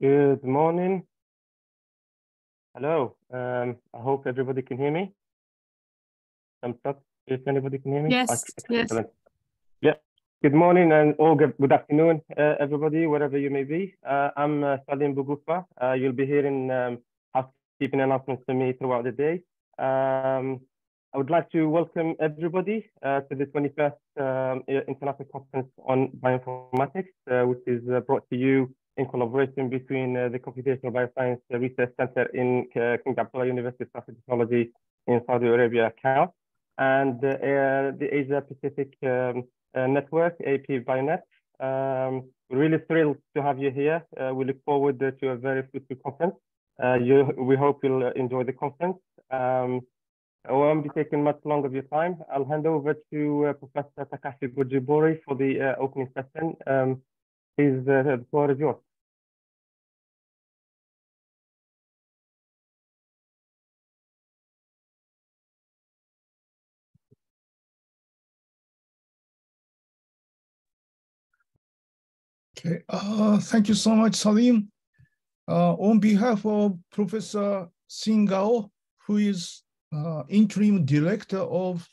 Good morning. Hello. Um, I hope everybody can hear me. I'm not if anybody can hear me. Yes. Excellent. Yes. Yeah. Good morning and all good, good afternoon, uh, everybody, wherever you may be. Uh, I'm uh, Salim Bugufa. Uh, you'll be hearing um, housekeeping announcements from me throughout the day. Um, I would like to welcome everybody uh, to the 21st um, International Conference on Bioinformatics, uh, which is uh, brought to you in collaboration between uh, the Computational Bioscience Research Center in uh, King Abdullah University of Science Technology in Saudi Arabia, CAL, and uh, the Asia Pacific um, Network, AP BioNet. Um, really thrilled to have you here. we look forward to a very fruitful conference. You, we hope you'll enjoy the conference. Um, I won't be taking much longer of your time. I'll hand over to uh, Professor Takashi Gojibori for the uh, opening session. Um, please, uh, the floor is yours. Okay. Uh, thank you so much, Salim. Uh, on behalf of Professor Singao, who is uh, interim director of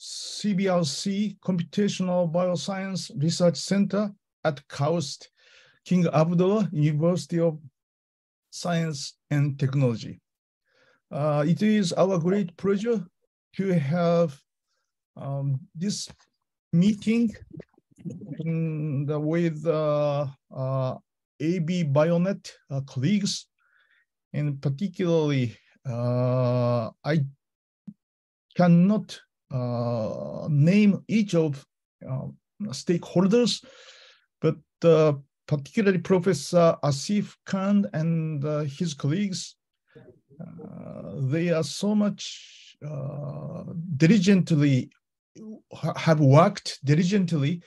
CBRC Computational Bioscience Research Center at KAUST, King Abdullah University of Science and Technology. Uh, it is our great pleasure to have um, this meeting with uh, uh, AB Bionet uh, colleagues, and particularly I cannot name each of stakeholders, but particularly Professor Asif Khan and uh, his colleagues, uh, they are so much uh, diligently, have worked diligently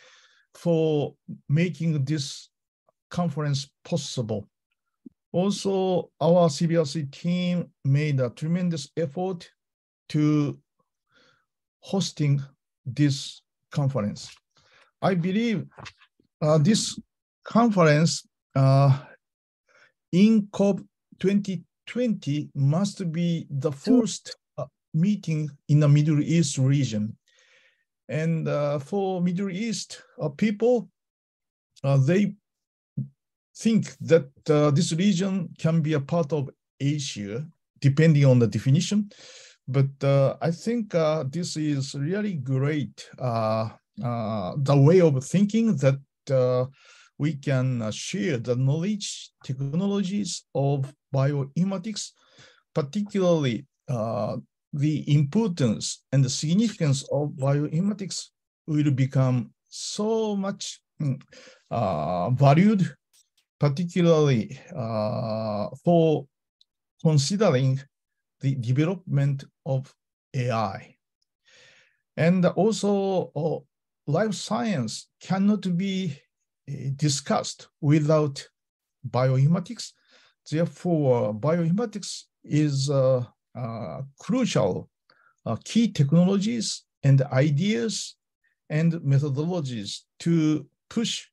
for making this conference possible. Also, our CBRC team made a tremendous effort to hosting this conference. I believe uh, this conference uh, in COP 2020 must be the first uh, meeting in the Middle East region and uh, for Middle East uh, people, uh, they think that this region can be a part of Asia, depending on the definition. But I think this is really great, the way of thinking that we can share the knowledge, technologies of bioinformatics, particularly uh, the importance and the significance of bioinformatics will become so much mm, uh, valued, particularly uh, for considering the development of AI. And also, uh, life science cannot be uh, discussed without bioinformatics. Therefore, bioinformatics is uh, uh, crucial uh, key technologies and ideas and methodologies to push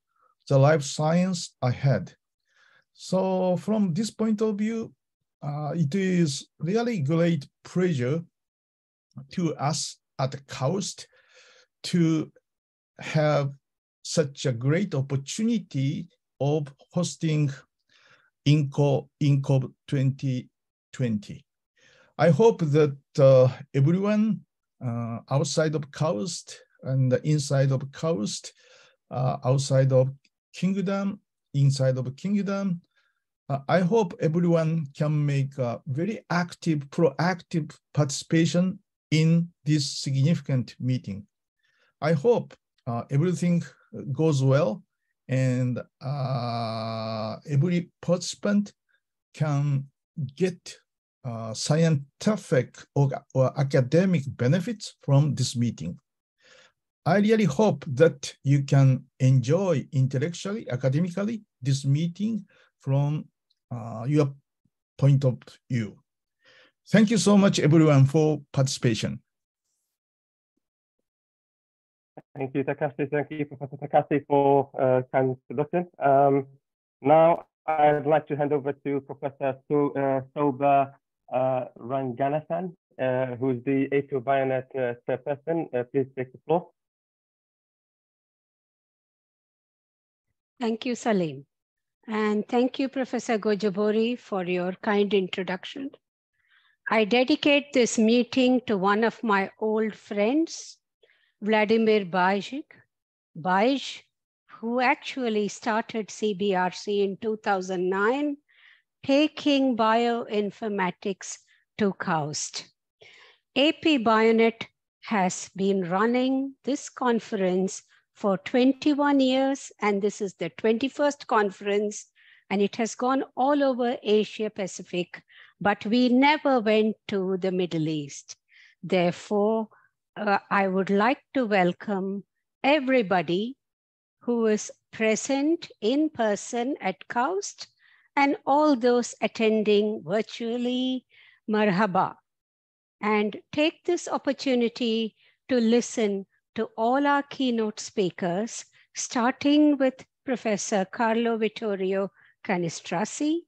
the life science ahead. So from this point of view, uh, it is really great pleasure to us at coast to have such a great opportunity of hosting INCO, INCO 2020. I hope that uh, everyone uh, outside of KAUST and inside of KAUST, uh, outside of Kingdom, inside of Kingdom, uh, I hope everyone can make a very active, proactive participation in this significant meeting. I hope uh, everything goes well and uh, every participant can get uh, scientific or, or academic benefits from this meeting. I really hope that you can enjoy intellectually, academically, this meeting from uh, your point of view. Thank you so much, everyone, for participation. Thank you, Takashi. Thank you, Professor Takashi, for uh, kind introduction. Um, now, I'd like to hand over to Professor so uh, Soba uh, Ranganathan, uh, who is the A2 Bionet uh, chairperson. Uh, please take the floor. Thank you, Salim. And thank you, Professor Gojabori, for your kind introduction. I dedicate this meeting to one of my old friends, Vladimir Bajik, Baj, who actually started CBRC in 2009 taking bioinformatics to KAUST. AP Bionet has been running this conference for 21 years, and this is the 21st conference, and it has gone all over Asia Pacific, but we never went to the Middle East. Therefore, uh, I would like to welcome everybody who is present in person at KAUST and all those attending virtually, marhaba. And take this opportunity to listen to all our keynote speakers, starting with Professor Carlo Vittorio Canistrasi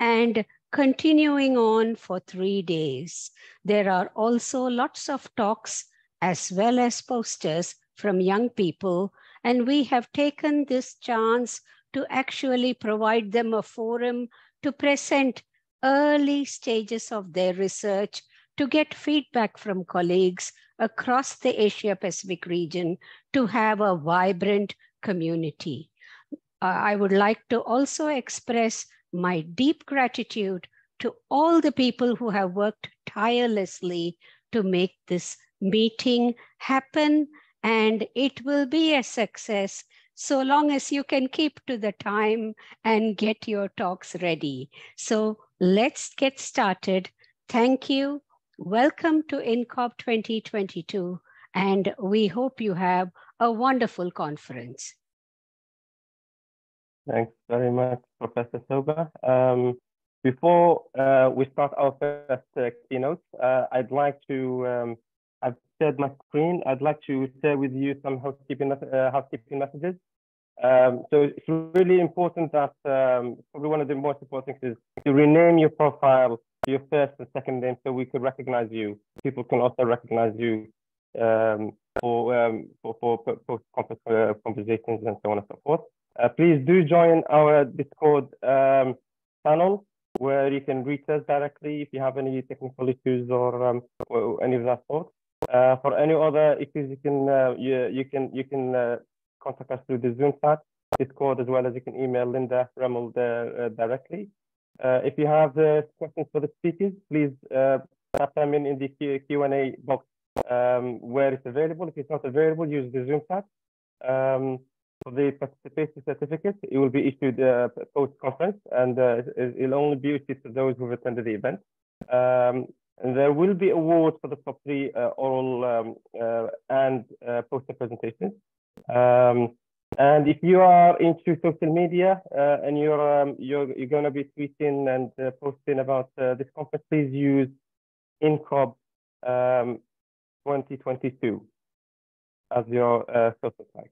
and continuing on for three days. There are also lots of talks as well as posters from young people, and we have taken this chance to actually provide them a forum to present early stages of their research, to get feedback from colleagues across the Asia Pacific region, to have a vibrant community. Uh, I would like to also express my deep gratitude to all the people who have worked tirelessly to make this meeting happen. And it will be a success so long as you can keep to the time and get your talks ready. So let's get started. Thank you. Welcome to INCOP 2022, and we hope you have a wonderful conference. Thanks very much, Professor Soba. Um, before uh, we start our first uh, keynote, uh, I'd like to um, I've shared my screen. I'd like to share with you some housekeeping, uh, housekeeping messages. Um, so it's really important that um, probably one of the most important things is to rename your profile to your first and second name so we could recognize you. People can also recognize you um, for, um, for, for, for, uh, conversations and so on and so forth. Uh, please do join our Discord channel um, where you can reach us directly if you have any technical issues or, um, or any of that sort. Uh, for any other issues, you can uh, you, you, can you can uh, contact us through the Zoom chat, Discord, as well as you can email Linda Remmel uh, directly. Uh, if you have uh, questions for the speakers, please type them in in the Q and A box um, where it's available. If it's not available, use the Zoom chat. Um, for the participation certificate, it will be issued post conference, and it, will only be issued to those who've attended the event. Um, there will be awards for the top three uh, oral um, uh, and uh, poster presentations. Um, and if you are into social media uh, and you're, um, you're, you're going to be tweeting and uh, posting about uh, this conference, please use INCOB um, 2022 as your social tag.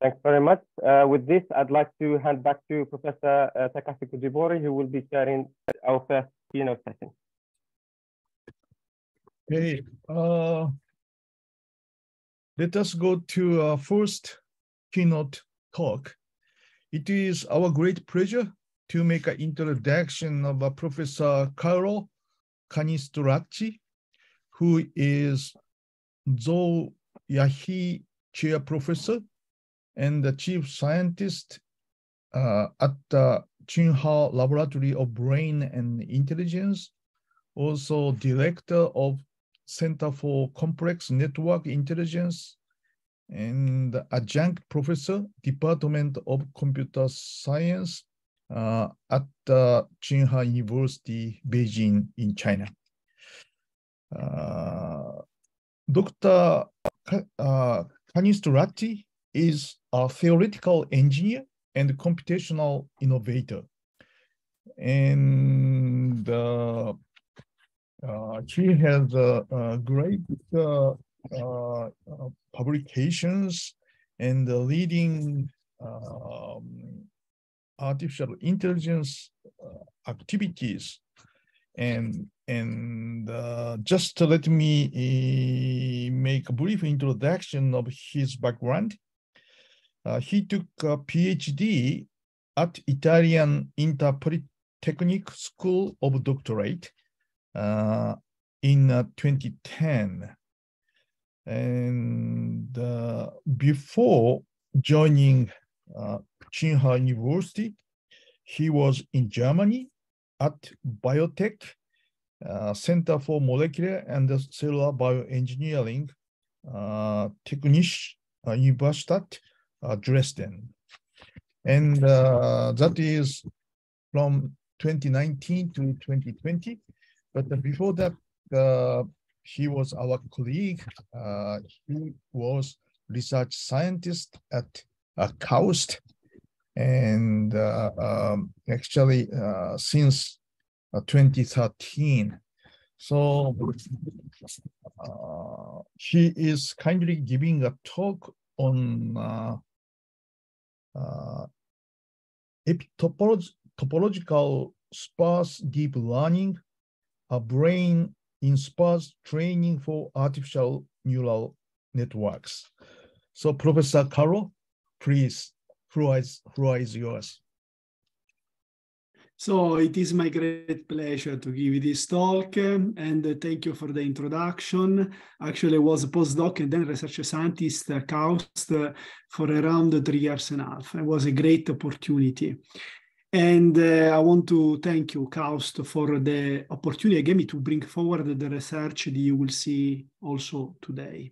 Thanks very much. with this, I'd like to hand back to Professor Takashi Kujibori, who will be sharing our first keynote session. Hey, uh, let us go to our first keynote talk. It is our great pleasure to make an introduction of Professor Carlo Canistracci, who is Zhou Yahi Chair Professor and the Chief Scientist uh, at the Tsinghua Laboratory of Brain and Intelligence also director of Center for Complex Network Intelligence and adjunct professor, Department of Computer Science uh, at the uh, Tsinghua University, Beijing in China. Uh, Dr. Ka uh, Kanistrati is a theoretical engineer and computational innovator. And uh, uh, she has uh, uh, great uh, publications and the leading um, artificial intelligence activities. And, and just let me make a brief introduction of his background. he took a PhD at Italian Interpolytechnic School of Doctorate uh, in uh, 2010. And uh, before joining Tsinghua University, he was in Germany at Biotech uh, Center for Molecular and Cellular Bioengineering, uh, Technische Universität uh, Dresden. And uh, that is from 2019 to 2020. But before that, uh, he was our colleague. Uh, he was research scientist at uh, KAUST. And uh, um, actually, uh, since uh, 2013, so uh, he is kindly giving a talk on topological sparse deep learning brain inspires training for artificial neural networks. So Professor Carroll, please, floor is, floor is yours. So it is my great pleasure to give this talk um, and uh, thank you for the introduction. Actually, I was a postdoc and then research scientist at uh, KAUST uh, for around three years and a half. It was a great opportunity. And uh, I want to thank you, Kaust, for the opportunity again to bring forward the research that you will see also today.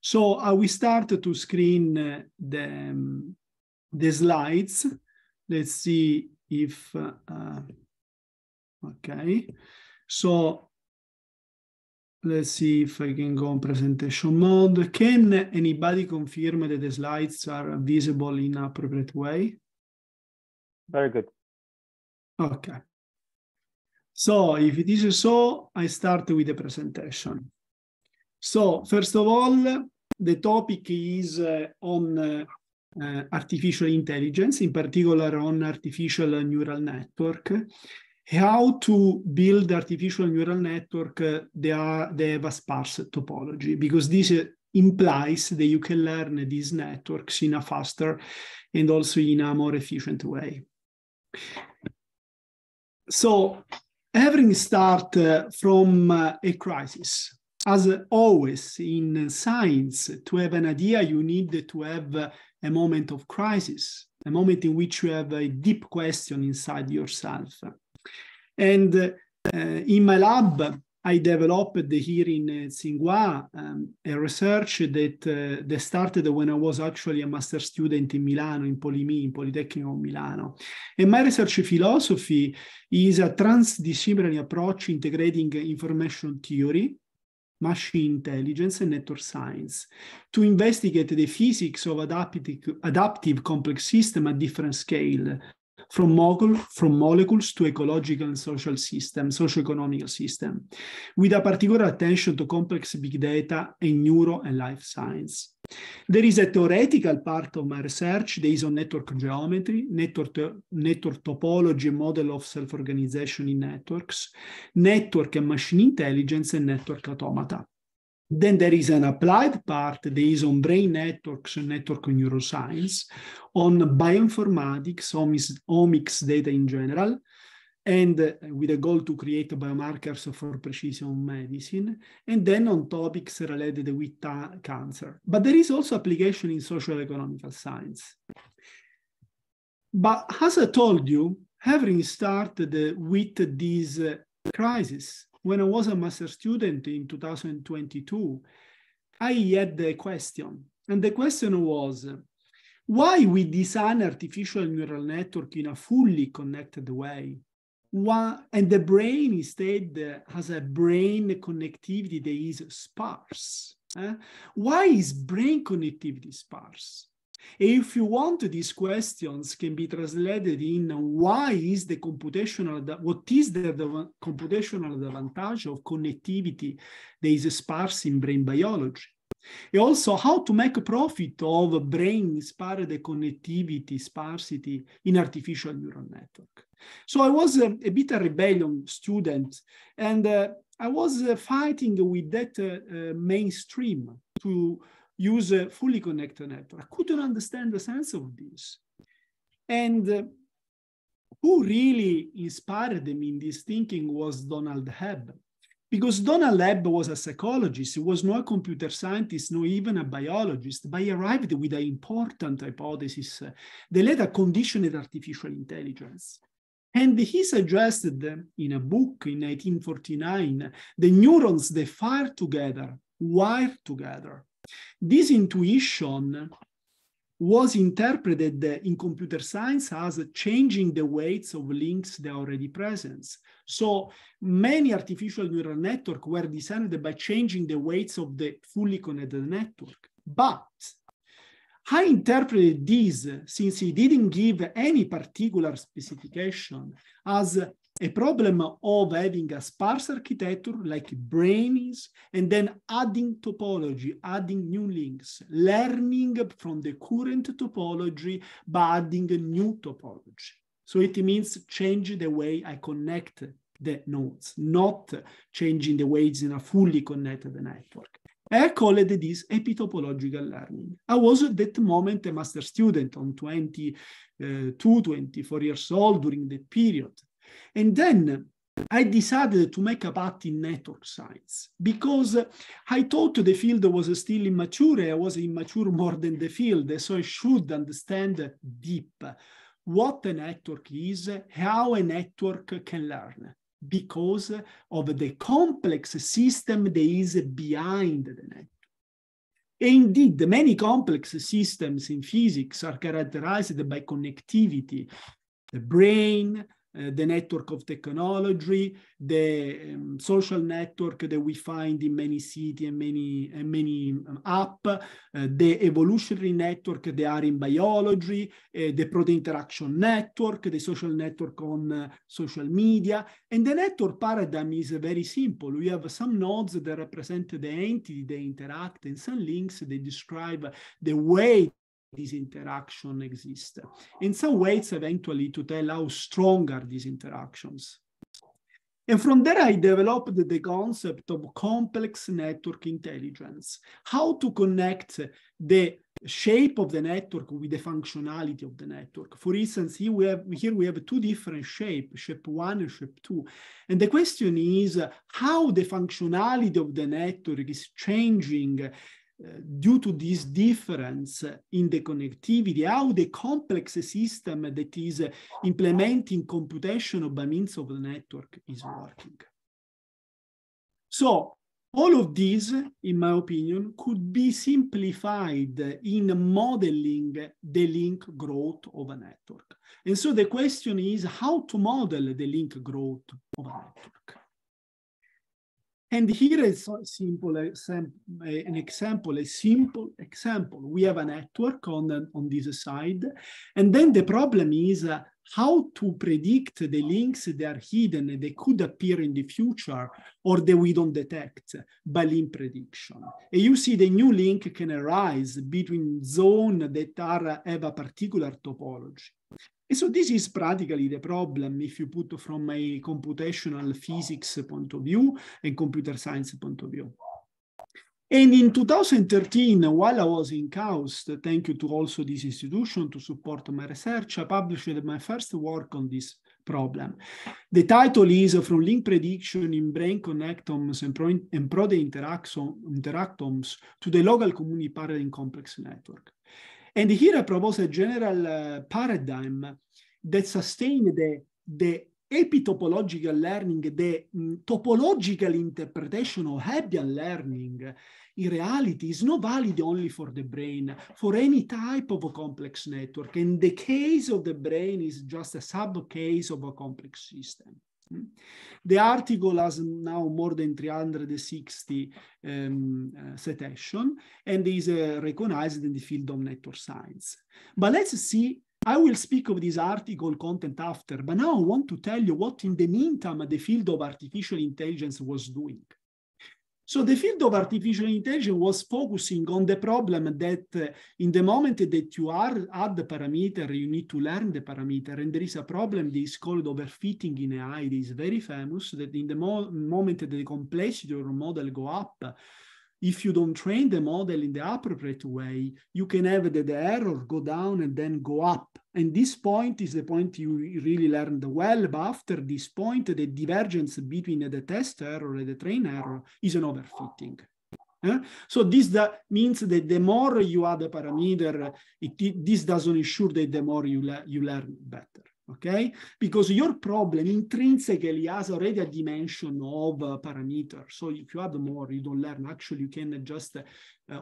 So I uh, will start to screen uh, the, um, the slides. Let's see if, uh, uh, okay. So let's see if I can go on presentation mode. Can anybody confirm that the slides are visible in appropriate way? Very good. Okay. So if it is so, I start with the presentation. So first of all, the topic is uh, on uh, uh artificial intelligence, in particular on artificial neural network. How to build artificial neural network, that uh, they have uh, a sparse topology because this implies that you can learn these networks in a faster and also in a more efficient way. So everything starts uh, from uh, a crisis. As always in science, to have an idea, you need to have a moment of crisis, a moment in which you have a deep question inside yourself. And uh, in my lab, I developed here in uh, Tsinghua um, a research that, uh, that started when I was actually a master student in Milano, in Polimi, in Politecnico Milano. And my research philosophy is a transdisciplinary approach integrating information theory, machine intelligence, and network science to investigate the physics of adaptive, adaptive complex system at different scale from, from molecules to ecological and social system, socio-economic system, with a particular attention to complex big data and neuro and life science. There is a theoretical part of my research that is on network geometry, network, network topology, model of self-organization in networks, network and machine intelligence, and network automata. Then there is an applied part that is on brain networks and network neuroscience, on bioinformatics, omics, omics data in general, and uh, with a goal to create biomarkers for precision medicine, and then on topics related with uh, cancer. But there is also application in social economical science. But as I told you, having started uh, with this crisis when I was a master student in 2022, I had a question. And the question was why we design artificial neural network in a fully connected way? Why, and the brain instead has a brain connectivity that is sparse. Eh? Why is brain connectivity sparse? If you want, these questions can be translated in why is the computational, what is the, the computational advantage of connectivity that is sparse in brain biology? And also how to make profit of brain sparse connectivity, sparsity in artificial neural network. So I was a, a bit a rebellion student and uh, I was uh, fighting with that uh, uh mainstream to use a fully connected network. I couldn't understand the sense of this. And uh, who really inspired me in this thinking was Donald Hebb. Because Donald Hebb was a psychologist, he was not a computer scientist, nor even a biologist, but he arrived with an important hypothesis, uh, the later conditioned artificial intelligence. And he suggested in a book in 1949 the neurons they fire together, wire together. This intuition was interpreted in computer science as changing the weights of links that are already present. So many artificial neural networks were designed by changing the weights of the fully connected network. But I interpreted this, since he didn't give any particular specification, as a problem of having a sparse architecture like brain is, and then adding topology, adding new links, learning from the current topology by adding a new topology. So it means change the way I connect the nodes, not changing the ways in a fully connected network. I called this epitopological learning. I was at that moment a master student on 22, uh, 24 years old during that period. And then I decided to make a path in network science because I thought the field was still immature. I was immature more than the field. So I should understand deep what a network is, how a network can learn because of the complex system that is behind the network. Indeed, many complex systems in physics are characterized by connectivity, the brain, Eh, the network of technology, the um, social network that we find in many cities and many and many um, app, uh, the evolutionary network that are in biology, uh, the protein interaction network, the social network on social media, and the network paradigm is very simple. We have some nodes that represent the entity, they interact, and some links they describe the way this interaction exists. And some weights eventually to tell how strong are these interactions. And from there, I developed the concept of complex network intelligence, how to connect the shape of the network with the functionality of the network. For instance, here we have, here we have two different shapes, shape one and shape two. And the question is how the functionality of the network is changing due to this difference in the connectivity, how the complex system that is implementing computation by means of the network is working. So all of these, in my opinion, could be simplified in modeling the link growth of a network. And so the question is how to model the link growth of a network. And here is a simple, an example, a simple example. We have a network on, on this side. And then the problem is uh, how to predict the links that are hidden and they could appear in the future or that we don't detect by link prediction. And you see the new link can arise between zones that are, have a particular topology. And so this is practically the problem if you put from a computational physics point of view and computer science point of view. And in 2013, while I was in KAUST, thank you to also this institution to support my research, I published my first work on this problem. The title is From Link Prediction in Brain Connectomes and, Pro and Protein Interactomes to the Local Community Paradigm Complex Network. And here I propose a general uh, paradigm that sustains the, the epitopological learning, the mm, topological interpretation of Hebbian learning in reality is not valid only for the brain, for any type of a complex network. And the case of the brain is just a subcase of a complex system. Mm. The article has now more than 360 um, uh, citation and is uh, recognized in the field of network science. But let's see I will speak of this article content after, but now I want to tell you what in the meantime the field of artificial intelligence was doing. So the field of artificial intelligence was focusing on the problem that uh, in the moment that you are add the parameter, you need to learn the parameter. And there is a problem that is called overfitting in AI. It is very famous that in the mo moment that the complexity of model go up, if you don't train the model in the appropriate way, you can have the, the error go down and then go up. And this point is the point you really learned well, but after this point, the divergence between the test error and the train error is an overfitting. Eh? so this da- means that the more you add a parameter, it, it, this doesn't ensure that the more you, le you learn better. Okay, because your problem intrinsically has already a dimension of a parameter. So if you add more, you don't learn. Actually, you can just uh,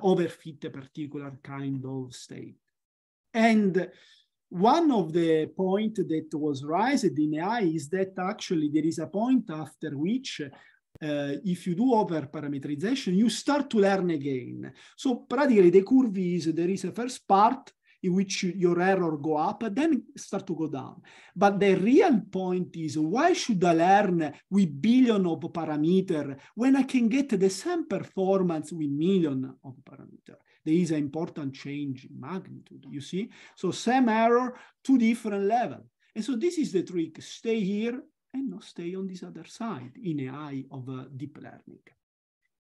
overfit a particular kind of state. And one of the point that was raised in AI is that actually there is a point after which uh, if you do over parameterization, you start to learn again. So practically the curve is there is a first part in which your error go up, then start to go down. But the real point is why should I learn with billion of parameter when I can get the same performance with million of parameter? there is an important change in magnitude, you see? So same error, two different level. And so this is the trick, stay here and not stay on this other side in AI of uh, deep learning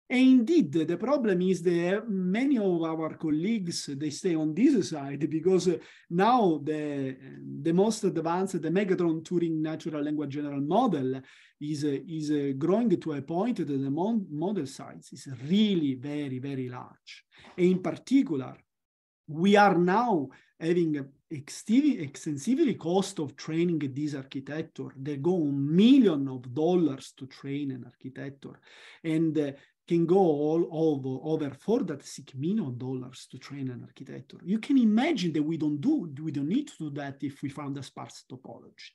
indeed, the problem is that many of our colleagues, they stay on this side because now the, the most advanced, the Megatron Turing natural language general model is, is growing to a point that the model size is really very, very large. And in particular, we are now having extensively cost of training this architecture. They go million of dollars to train an architecture and uh, can go all over, over four that six million dollars to train an architecture. You can imagine that we don't do, we don't need to do that if we found a sparse topology.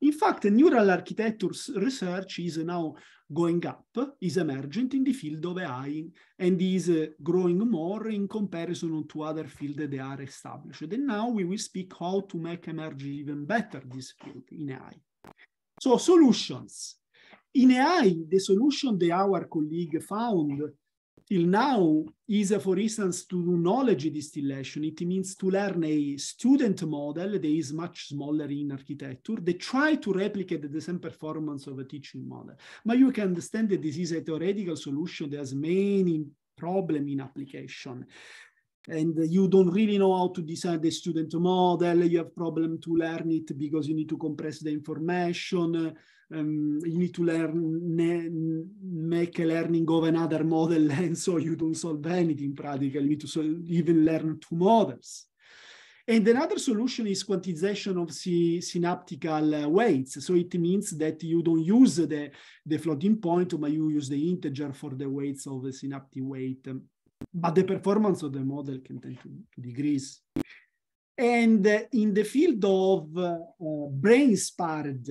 In fact, neural architectures research is now going up, is emergent in the field of AI, and is uh, growing more in comparison to other fields that are established. And now we will speak how to make emerge even better this field in AI. So solutions. In AI, the solution that our colleague found till now is, uh, for instance, to do knowledge distillation. It means to learn a student model that is much smaller in architecture. They try to replicate the same performance of a teaching model. But you can understand that this is a theoretical solution. There's many problem in application and you don't really know how to design the student model. You have problem to learn it because you need to compress the information. Um, you need to learn make a learning of another model, and so you don't solve anything practically. You need to even learn two models. And another solution is quantization of synaptical uh, weights. So it means that you don't use the, the floating point, but you use the integer for the weights of the synaptic weight. Um, but the performance of the model can tend to, to decrease. And uh, in the field of uh, uh, brain-inspired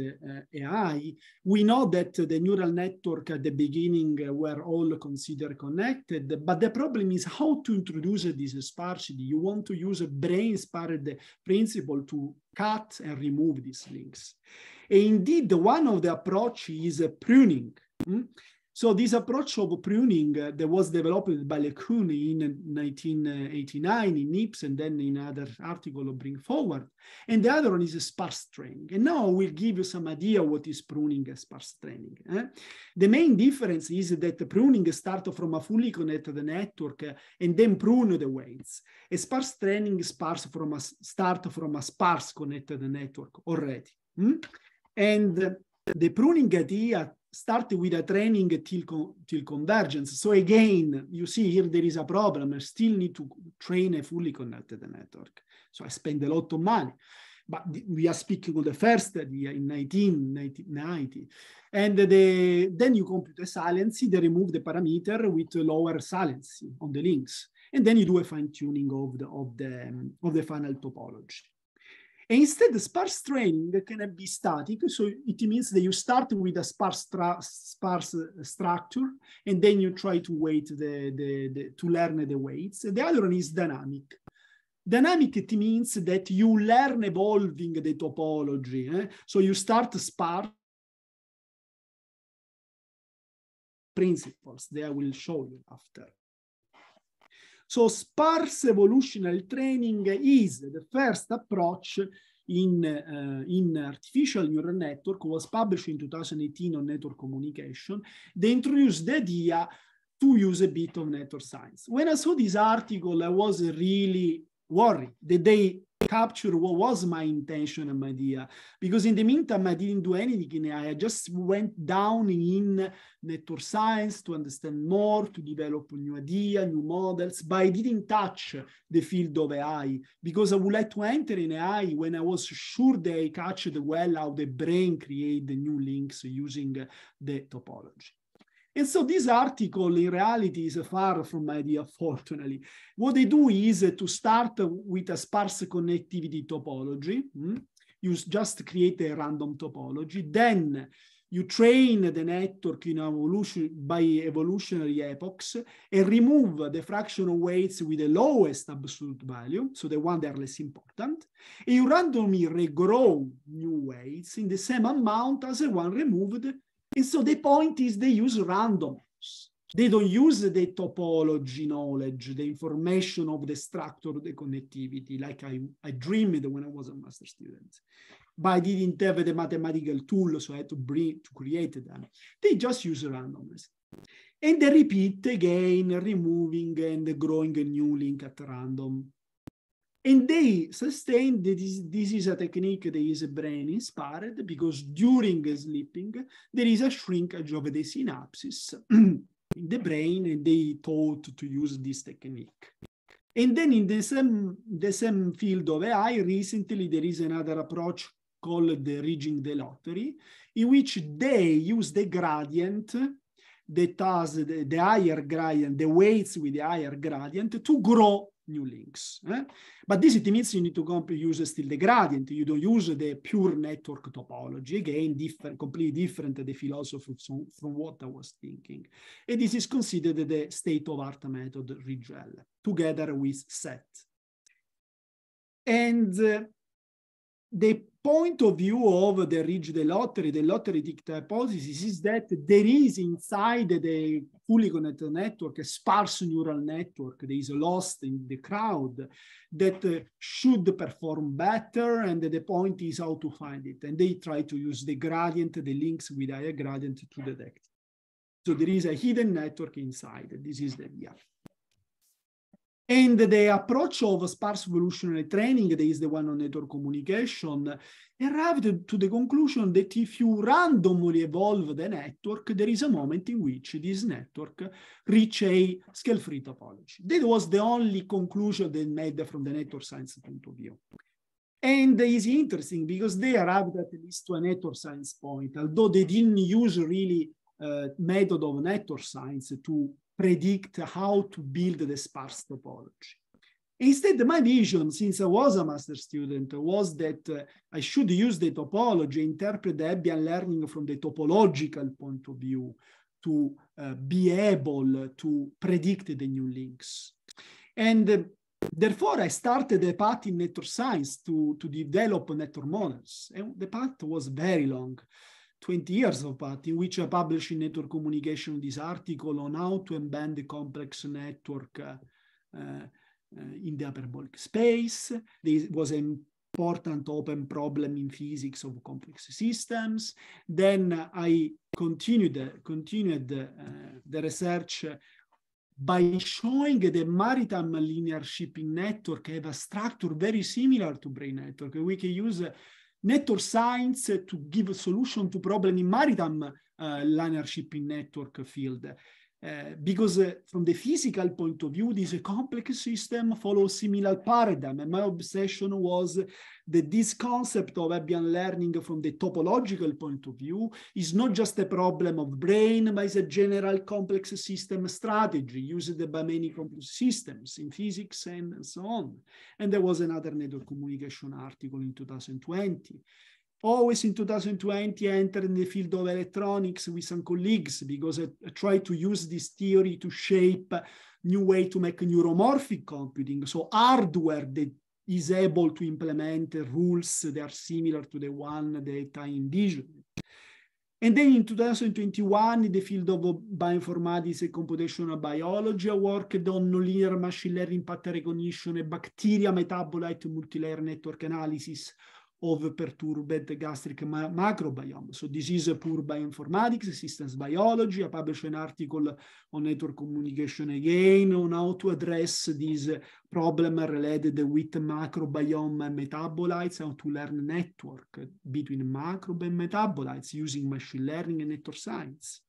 AI, we know that the neural network at the beginning were all considered connected, but the problem is how to introduce this sparsity. You want to use a brain-inspired principle to cut and remove these links. And indeed, one of the approaches is pruning. Mm -hmm. So this approach of pruning uh, that was developed by LeCun in 1989 in Nips and then in other article of Bring Forward. And the other one is sparse training. And now I will give you some idea what is pruning and sparse training. Eh? The main difference is that pruning starts from a fully connected network eh, and then prune the weights. A sparse training starts from a, start from a sparse connected network already. Mm? And the pruning idea start with a training till, con till convergence. So again, you see here there is a problem. I still need to train a fully connected network. So I spend a lot of money. But we are speaking on the first idea in 1990. And the, then you compute a silency, they remove the parameter with lower silency on the links. And then you do a fine tuning of the, of the, of the final topology. And instead, the sparse training can be static. So it means that you start with a sparse, sparse uh, structure, and then you try to weight the, the, the, to learn the weights. The other one is dynamic. Dynamic, it means that you learn evolving the topology. Eh? So you start sparse principles that I will show you after. So sparse evolutionary training is the first approach in, uh, in artificial neural network was published in 2018 on network communication. They introduced the idea to use a bit of network science. When I saw this article, I was really worried that they capture what was my intention and my idea because in the meantime i didn't do anything in i just went down in network science to understand more to develop new idea new models but i didn't touch the field of ai because i would like to enter in ai when i was sure they catched well how the brain create the new links using the topology and so this article in reality is far from ideal, fortunately. What they do is to start with a sparse connectivity topology. Hmm? You just create a random topology. Then you train the network in evolution by evolutionary epochs and remove the fractional weights with the lowest absolute value, so the one that are less important, and you randomly regrow new weights in the same amount as the one removed and so the point is they use randomness. They don't use the topology knowledge, the information of the structure, the connectivity, like I, I dreamed when I was a master student. But I didn't have the mathematical tool, so I had to bring to create them. They just use randomness. And they repeat again, removing and growing a new link at random and they sustain that this, this is a technique that is brain inspired because during sleeping, there is a shrinkage of the synapses in the brain, and they thought to use this technique. And then in the same, the same field of AI, recently there is another approach called the rigging the lottery, in which they use the gradient that has the, the higher gradient, the weights with the higher gradient to grow new links. Eh? But this it means you need to use still the gradient. You don't use the pure network topology. Again, different, completely different the philosophy from, from what I was thinking. And this is considered the state-of-art method RIGEL, together with SET. And uh, the point of view of the Ridge the Lottery, the Lottery Dicta hypothesis is that there is inside the fully connected network a sparse neural network that is lost in the crowd that uh, should perform better. And the point is how to find it. And they try to use the gradient, the links with higher gradient to detect. So there is a hidden network inside. This is the idea. And the approach of sparse evolutionary training, that is the one on network communication, arrived to the conclusion that if you randomly evolve the network, there is a moment in which this network reach a scale-free topology. That was the only conclusion they made from the network science point of view. And it's interesting because they arrived at least to a network science point, although they didn't use really uh, method of network science to predict how to build the sparse topology. Instead, my vision, since I was a master student, was that uh, I should use the topology, interpret the Hebbian learning from the topological point of view to uh, be able to predict the new links. And uh, therefore, I started a path in network science to, to develop network models. And the path was very long. 20 years of path in which I published in Network Communication this article on how to embed the complex network uh, uh, in the hyperbolic space. This was an important open problem in physics of complex systems. Then I continued, uh, continued uh, the research by showing the maritime linear shipping network have a structure very similar to brain network. We can use network science to give a solution to problem in maritime uh, liner shipping network field. Eh, because uh, from the physical point of view, this complex system follows similar paradigm. And my obsession was that this concept of Hebbian learning from the topological point of view is not just a problem of brain, but is a general complex system strategy used by many complex systems in physics and, and so on. And there was another network communication article in 2020 always in 2020, I entered in the field of electronics with some colleagues because I, I tried to use this theory to shape new way to make neuromorphic computing. So hardware that is able to implement rules that are similar to the one that I envisioned. And then in 2021, in the field of bioinformatics and computational biology, I worked on nonlinear machine learning pattern recognition and bacteria metabolite multilayer network analysis of perturbed gastric microbiome. So this is a poor bioinformatics, systems biology. I published an article on network communication again on how to address this problem related with microbiome metabolites, how to learn network between and metabolites using machine learning and network science.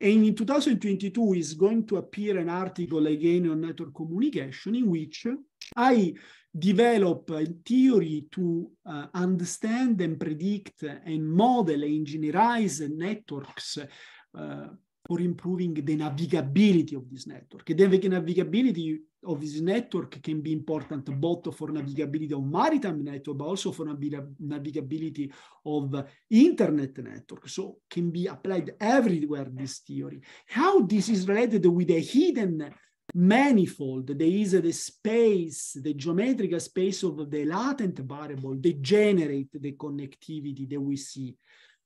And in 2022 is going to appear an article again on network communication in which I develop a theory to uh, understand and predict and model and engineerize networks uh, for improving the navigability of this network. And then the navigability of this network can be important both for navigability of maritime network, but also for navigability of internet network. So can be applied everywhere this theory. How this is related with a hidden manifold. There is the space, the geometric space of the latent variable They generate the connectivity that we see.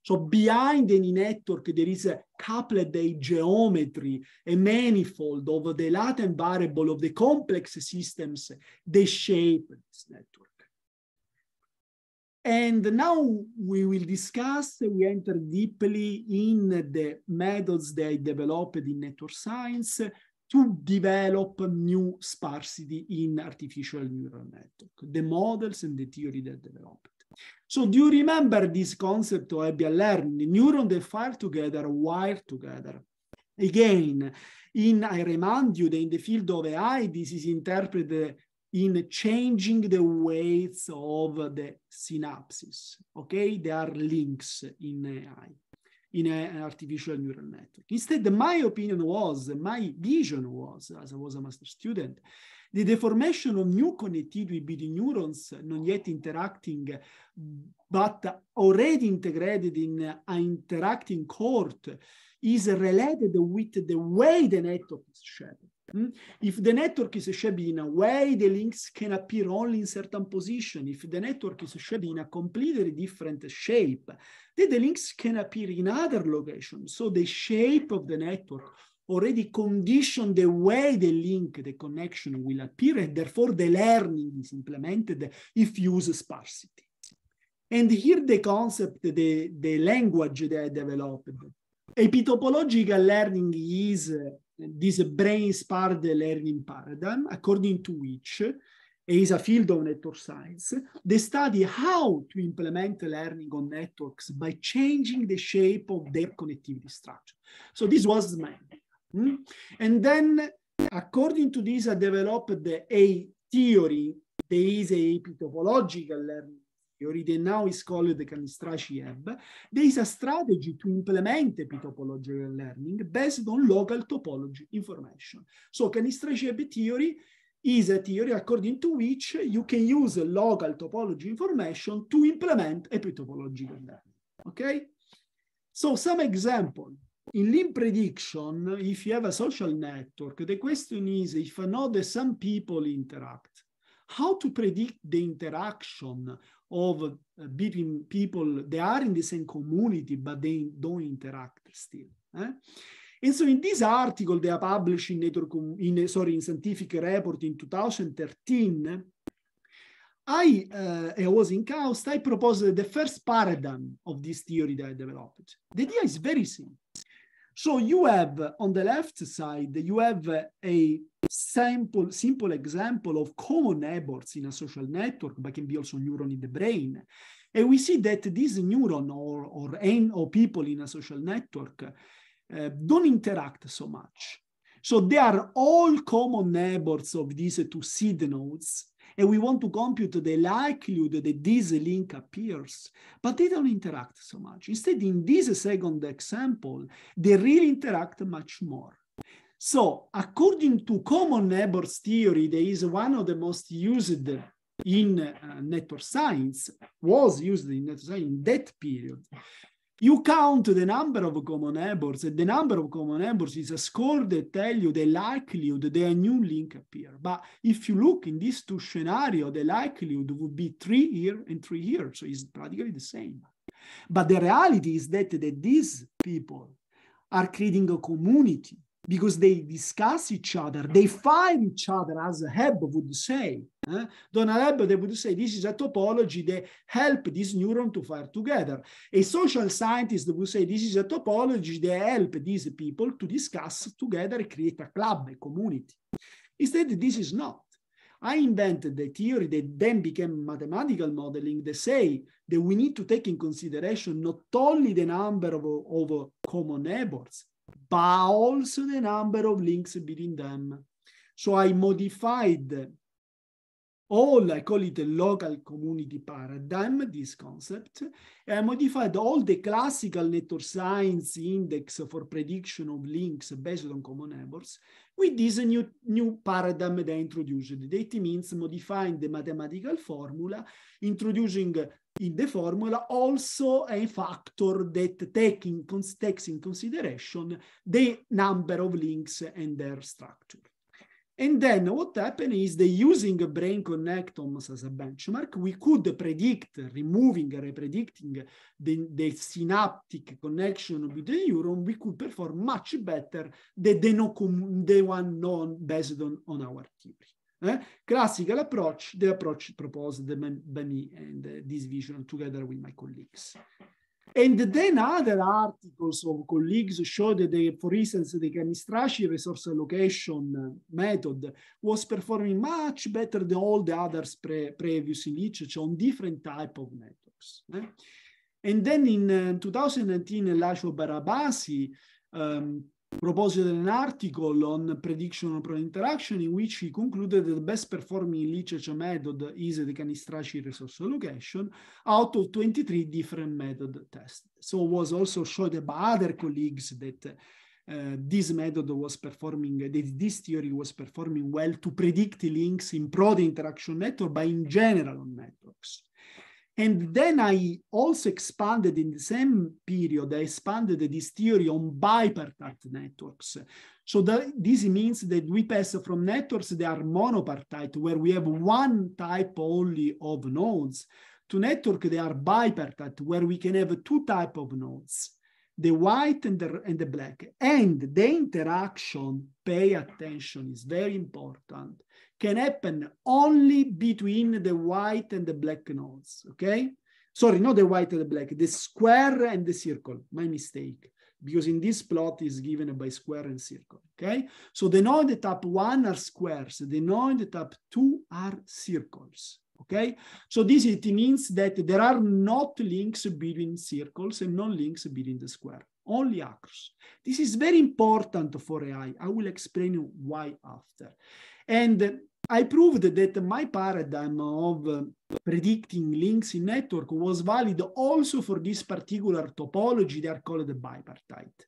So behind any network, there is a coupled a geometry, a manifold of the latent variable of the complex systems They shape this network. And now we will discuss, we enter deeply in the methods that I developed in network science to develop new sparsity in artificial neural network, the models and the theory that developed. So do you remember this concept of IBM learning? Neuron that fire together, wire together. Again, in I remind you that in the field of AI, this is interpreted in changing the weights of the synapses. Okay, there are links in AI in a, an artificial neural network. Instead, my opinion was, my vision was, as I was a master student, the deformation of new connectivity between neurons not yet interacting, but already integrated in an interacting court is related with the way the network is shaped. Hmm? If the network is a Shabina, why the links can appear only in certain position. If the network is a Shabina, completely different shape, then the links can appear in other locations. So the shape of the network already condition the way the link, the connection will appear, and therefore the learning is implemented if you use sparsity. And here the concept, the, the language they developed. Epitopological learning is uh, this brain inspired learning paradigm, according to which is a field of network science. They study how to implement learning on networks by changing the shape of their connectivity structure. So this was my. Mm? And then according to this, I developed the A theory. There is a topological learning already now is called the Kanistrashi Hub, there is a strategy to implement epitopological learning based on local topology information. So Kanistrashi theory is a theory according to which you can use local topology information to implement epitopological learning, okay? So some example, in limb prediction, if you have a social network, the question is if another some people interact, how to predict the interaction of uh, between people they are in the same community but they don't interact still eh? and so in this article they are published in nature in uh, sorry in scientific report in 2013 I, uh, I was in KAUST, I proposed the first paradigm of this theory that I developed. The idea is very simple. So you have on the left side, you have a simple, simple example of common neighbors in a social network, but can be also neuron in the brain. And we see that these neuron or, or, or people in a social network uh, don't interact so much. So they are all common neighbors of these two seed nodes and we want to compute the likelihood that this link appears, but they don't interact so much. Instead, in this second example, they really interact much more. So according to common neighbors theory, there is one of the most used in uh, network science, was used in network science in that period you count the number of common neighbors, and the number of common neighbors is a score that tell you the likelihood that a new link appear. But if you look in these two scenario, the likelihood would be three here and three here, so it's practically the same. But the reality is that, that these people are creating a community because they discuss each other, they find each other, as Heb would say, uh, eh? not allow they would say this is a topology that help this neuron to fire together. A social scientist would say this is a topology that help these people to discuss together, create a club, a community. Instead, this is not. I invented the theory that then became mathematical modeling They say that we need to take in consideration not only the number of, of common neighbors, but also the number of links between them. So I modified all, I call it a local community paradigm, this concept. I eh, modified all the classical network science index for prediction of links based on common neighbors with this new, new paradigm they introduced. That means modifying the mathematical formula, introducing in the formula also a factor that taking, takes in consideration the number of links and their structure. And then what happened is they using a brain connect almost as a benchmark, we could predict removing repredicting predicting the, the synaptic connection with the neuron, we could perform much better than the, one known based on, on our theory. Eh? Classical approach, the approach proposed by me and uh, this vision together with my colleagues. And then other articles of colleagues showed that, they, for instance, the Kanistrashi resource allocation method was performing much better than all the others pre previous literature on different type of networks. Eh? And then in uh, 2019, Laszlo Barabasi um, proposed an article on prediction of protein interaction in which he concluded that the best performing literature method is the Kanistrashi resource allocation out of 23 different method tests. So was also showed by other colleagues that uh, this method was performing, that this theory was performing well to predict links in protein interaction network, but in general on networks. And then I also expanded in the same period, I expanded this theory on bipartite networks. So this means that we pass from networks that are monopartite, where we have one type only of nodes, to network that are bipartite, where we can have two type of nodes, the white and the, and the black. And the interaction, pay attention, is very important can happen only between the white and the black nodes, okay? Sorry, not the white and the black, the square and the circle, my mistake, because in this plot is given by square and circle, okay? So the node at top one are squares, the node at top two are circles, okay? So this it means that there are not links between circles and no links between the square only across. This is very important for AI. I will explain why after. And I proved that my paradigm of uh, predicting links in network was valid also for this particular topology. They are called bipartite.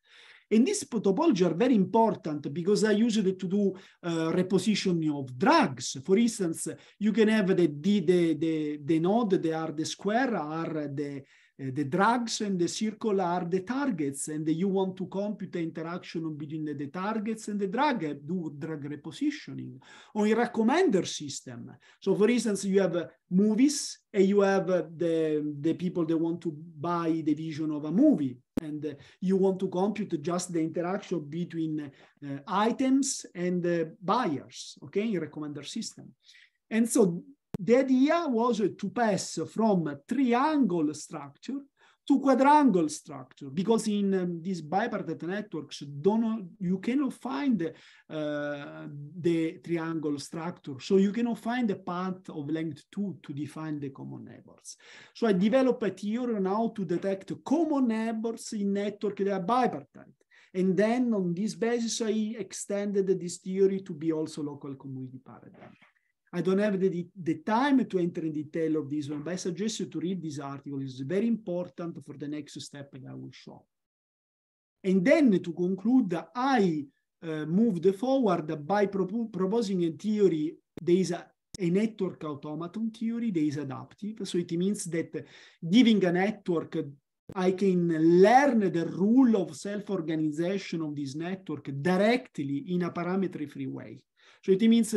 And these topology are very important because I use it to do uh, repositioning of drugs. For instance, you can have the, the, the, the, the node, they are the square, are the, Eh, the drugs and the circle are the targets, and you want to compute the interaction between the, the targets and the drug, eh, do drug repositioning or a recommender system. So, for instance, you have uh, movies and you have uh, the, the people that want to buy the vision of a movie, and uh, you want to compute just the interaction between uh, items and uh, buyers, okay, in recommender system. And so the idea was to pass from triangle structure to quadrangle structure because in um, these bipartite networks don't you cannot find uh, the triangle structure so you cannot find the path of length 2 to define the common neighbors so i developed a theory on how to detect common neighbors in network that are bipartite and then on this basis i extended this theory to be also local community paradigm I don't have the, the time to enter in detail of this one, but I suggest you to read this article. It's very important for the next step that I will show. And then to conclude, I uh, moved forward by propo proposing a theory. There is a, a, network automaton theory that is adaptive. So it means that giving a network, I can learn the rule of self-organization of this network directly in a parameter-free way. So it means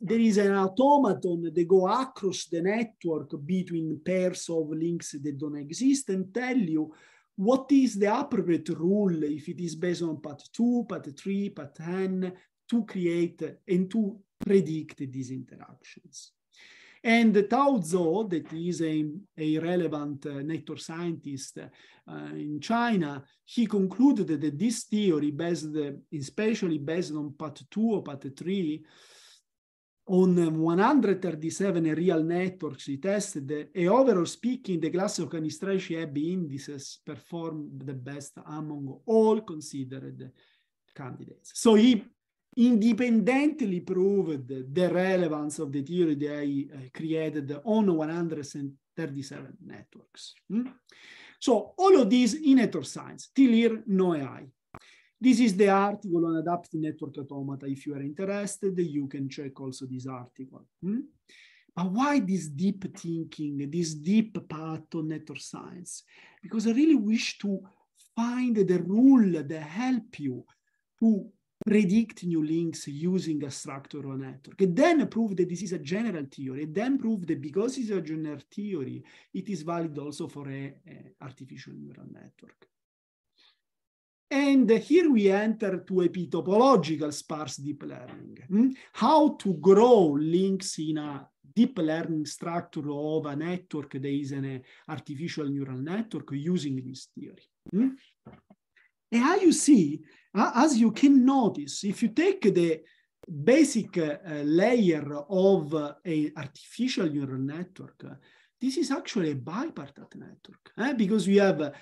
there is an automaton that go across the network between pairs of links that don't exist and tell you what is the appropriate rule if it is based on path 2, path 3, path ten to create and to predict these interactions. And Tao Zhou, that is a, a relevant uh, network scientist uh, in China, he concluded that this theory, based, especially based on path 2 or path 3, on 137 real networks we tested, and overall speaking, the class of Canistraci Abbey indices performed the best among all considered candidates. So he independently proved the relevance of the theory they uh, created on 137 networks. Mm? So all of these in network science, till here no AI. This is the article on adaptive network automata. If you are interested, you can check also this article. Hmm? But why this deep thinking, this deep path on network science? Because I really wish to find the rule that help you to predict new links using a structural network, and then prove that this is a general theory, and then prove that because it's a general theory, it is valid also for an a artificial neural network. And here we enter to a topological sparse deep learning. Hmm? How to grow links in a deep learning structure of a network that is an artificial neural network using this theory. Hmm? And how you see, as you can notice, if you take the basic uh, layer of uh, an artificial neural network, uh, this is actually a bipartite network eh? because we have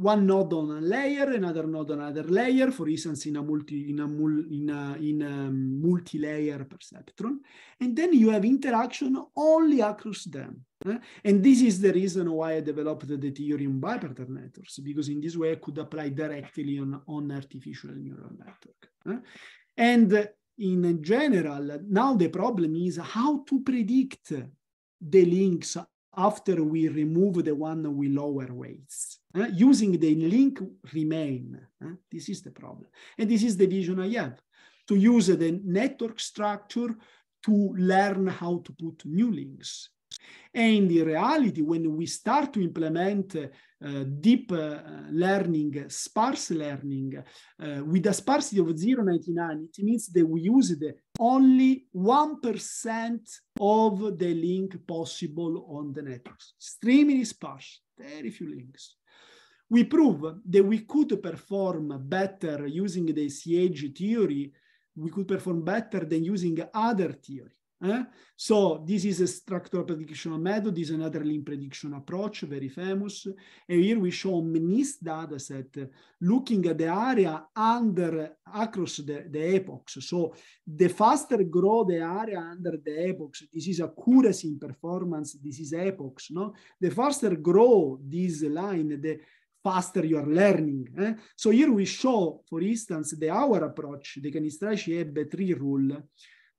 one node on a layer, another node on another layer, for instance, in a multi in a, mul, in a, in a multi-layer perceptron, and then you have interaction only across them. Eh? and this is the reason why I developed the theory on bipartite networks, because in this way I could apply directly on, on artificial neural network. Eh? and in general, now the problem is how to predict the links after we remove the one we lower weights, uh, eh? using the link remain. Uh, this is the problem. And this is the vision I have, to use the network structure to learn how to put new links. And in reality, when we start to implement uh, deep uh, learning, sparse learning, uh, with a sparsity of 0.99, it means that we use the only 1% of the link possible on the networks. Streaming is sparse, very few links. We prove that we could perform better using the CAG theory, we could perform better than using other theory. Eh? So this is a structural prediction method, this is another limb prediction approach, very famous. And here we show MNIST data set looking at the area under across the, the epochs. So the faster grow the area under the epochs, this is accuracy in performance, this is epochs, no? The faster grow this line, the faster you are learning. Eh? So here we show, for instance, the our approach, the Canistraci ebbe three rule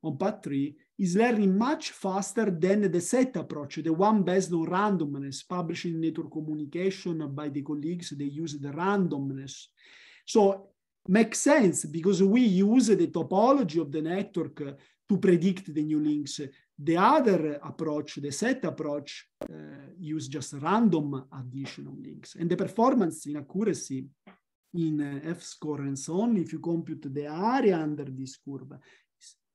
on part three is learning much faster than the set approach, the one based on randomness, published in Network Communication by the colleagues, they use the randomness. So makes sense because we use the topology of the network to predict the new links. The other approach, the set approach, uh, use just random additional links. And the performance in accuracy in uh, F-score and so on, if you compute the area under this curve,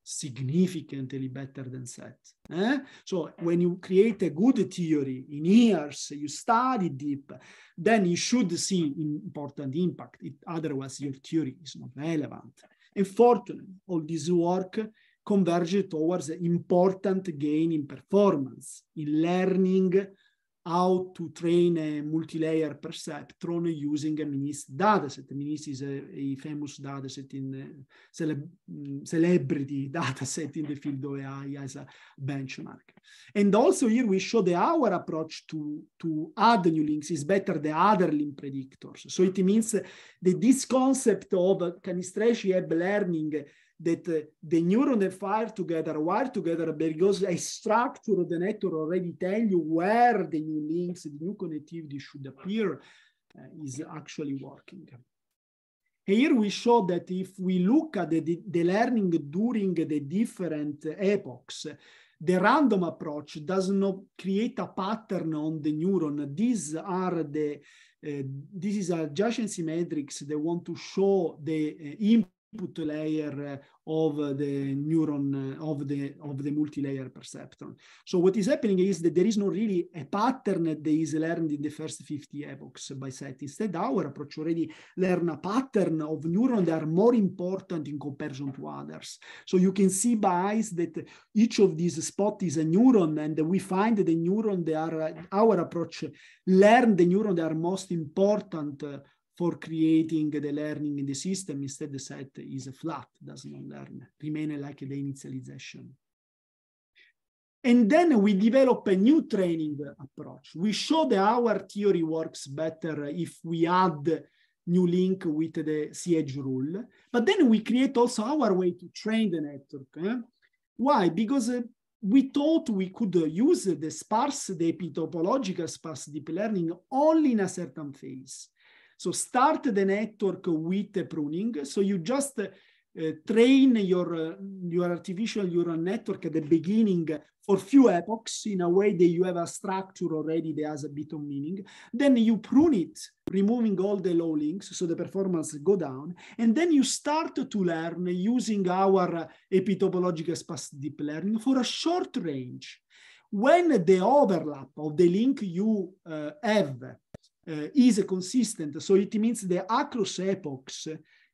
significantly better than set. Eh? So when you create a good theory in years, you study deep, then you should see important impact. It, otherwise, your theory is not relevant. And fortunately, all this work converges towards important gain in performance, in learning, how to train a multi-layer perceptron using a Minis dataset. Minis is a, a famous dataset in uh, cele mm, celebrity dataset in the field of AI as a benchmark. And also here we show that our approach to, to add new links is better than other link predictors. So it means that this concept of canistration learning that uh, the neuron that fire together wire together because a structure of the network already tell you where the new links, the new connectivity should appear uh, is actually working. Here we show that if we look at the, the learning during the different epochs, the random approach does not create a pattern on the neuron. These are the, uh, this is adjacency matrix. They want to show the uh, input layer of the neuron of the of the multilayer perceptron. So what is happening is that there is not really a pattern that is learned in the first 50 epochs by set. Instead, our approach already learn a pattern of neuron that are more important in comparison to others. So you can see by eyes that each of these spots is a neuron, and we find the neuron that are our approach learn the neuron that are most important. Uh, for creating the learning in the system. Instead, the set is flat, does not learn, remain like the initialization. And then we develop a new training approach. We show that our theory works better if we add new link with the CH rule. But then we create also our way to train the network. Eh? Why? Because uh, we thought we could uh, use the sparse, the topological sparse deep learning only in a certain phase. So start the network with pruning. So you just uh, train your uh, your artificial neural network at the beginning for few epochs in a way that you have a structure already that has a bit of meaning. Then you prune it, removing all the low links, so the performance go down. And then you start to learn using our uh, epitopological sparse deep learning for a short range. When the overlap of the link you uh, have uh, is consistent. So it means that across epochs,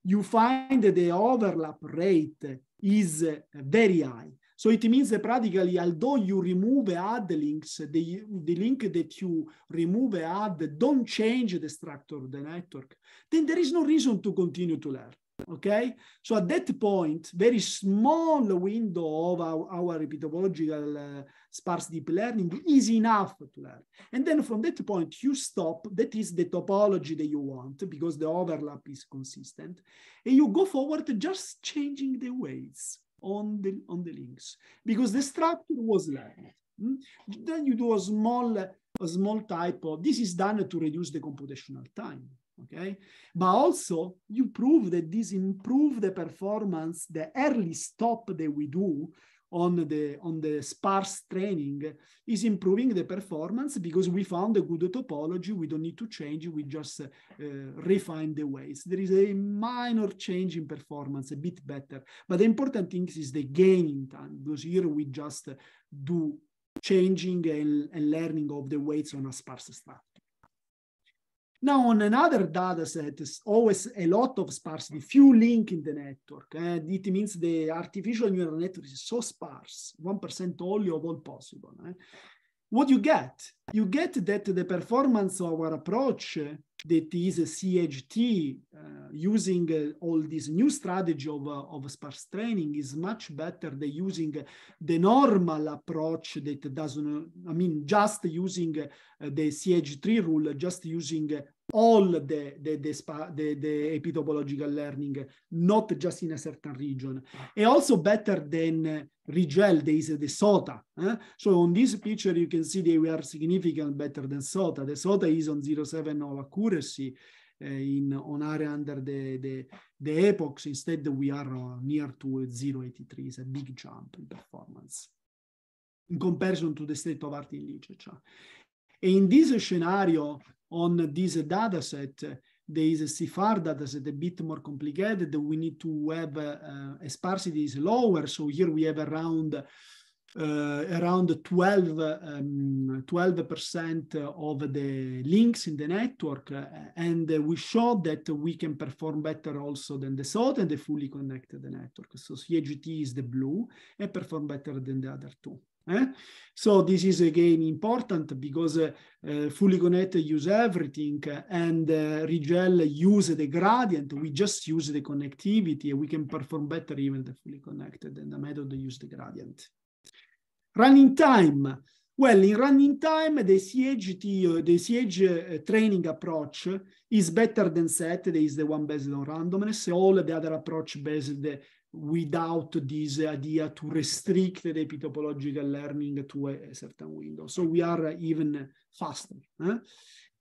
you find that the overlap rate is very high. So it means that practically, although you remove add links, the, the link that you remove add don't change the structure of the network, then there is no reason to continue to learn. Okay, so at that point, very small window of our, our repeatological uh, sparse deep learning is enough to learn. And then from that point, you stop. That is the topology that you want because the overlap is consistent. And you go forward just changing the weights on the, on the links because the structure was learned. Mm? Then you do a small, a small type of, this is done to reduce the computational time okay? But also you prove that this improve the performance, the early stop that we do on the, on the sparse training is improving the performance because we found a good topology. We don't need to change. We just uh, refine the ways. There is a minor change in performance, a bit better. But the important thing is the gain in time because here we just do changing and, and learning of the weights on a sparse stack. Now, on another data set, there's always a lot of sparsity, few link in the network. And eh? it means the artificial neural network is so sparse, 1% only of all possible. Right? Eh? What you get you get that the performance of our approach that is a CHT uh, using uh, all this new strategy of, uh, of sparse training is much better than using the normal approach that doesn't, I mean, just using uh, the CH3 rule, just using all the, the, the, spa, the, the epitopological learning, not just in a certain region. And also better than Rigel, there is the SOTA. Eh? So on this picture, you can see they were significant significantly better than SOTA. The SOTA is on 0.7 of accuracy uh, in on area under the, the, the epochs. Instead, we are uh, near to 0.83. It's a big jump in performance in comparison to the state of art in literature. In this scenario, on this dataset, there is a CIFAR that is a bit more complicated. We need to have uh, sparsity is lower. So here we have around uh, around 12 um, 12% of the links in the network, uh, and we showed that we can perform better also than the SOT and the fully connected network. So CAGT is the blue and perform better than the other two. Eh? So this is again important because uh, uh, fully connected use everything uh, and uh, Rigel use the gradient. We just use the connectivity and we can perform better even the fully connected and the method use the gradient. Running time. Well, in running time, the CHT, uh, the CH uh, training approach is better than set. There is the one based on randomness. All the other approach based without this idea to restrict the epitopological learning to a, a certain window. So we are even faster. Eh?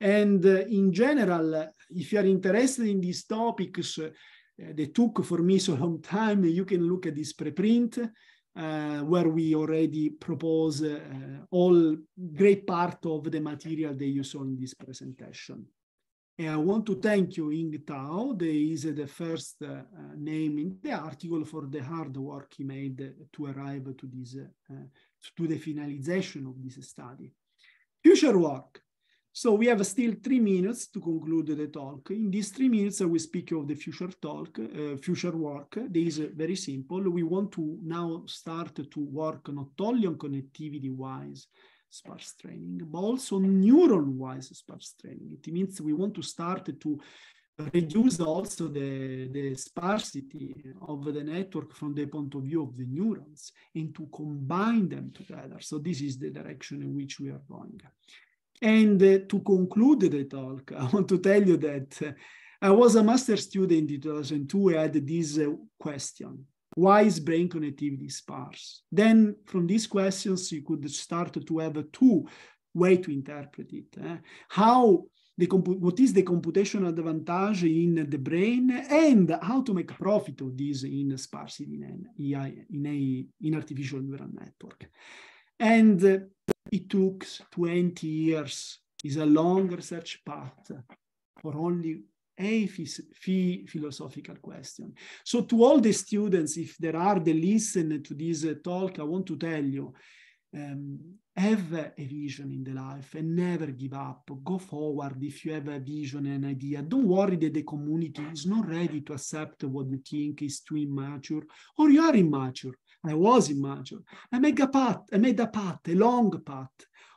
And uh, in general, if you are interested in these topics, uh, they took for me so long time, you can look at this preprint uh, where we already propose uh, all great part of the material that you saw in this presentation. And I want to thank you, Ing Tao. is the first uh, name in the article for the hard work he made to arrive to this, uh, to the finalization of this study. Future work. So we have still three minutes to conclude the talk. In these three minutes, I will speak of the future talk, uh, future work. This is uh, very simple. We want to now start to work not only on connectivity-wise sparse training, but also neural-wise sparse training. It means we want to start to reduce also the, the sparsity of the network from the point of view of the neurons and to combine them together. So this is the direction in which we are going. And uh, to conclude the talk, I want to tell you that uh, I was a master student in 2002. I had this uh, question why is brain connectivity sparse? Then, from these questions, you could start to have two way to interpret it. Eh? How the what is the computational advantage in the brain and how to make profit of this in sparsity in, AI, in, a, in artificial neural network. And uh, it took 20 years, is a long research path for only a philosophical question. So to all the students, if there are the listen to this uh, talk, I want to tell you, um, have a vision in the life and never give up. Go forward if you have a vision and an idea. Don't worry that the community is not ready to accept what you think is too immature or you are immature. I was in major. I made a path, I made a path, a long path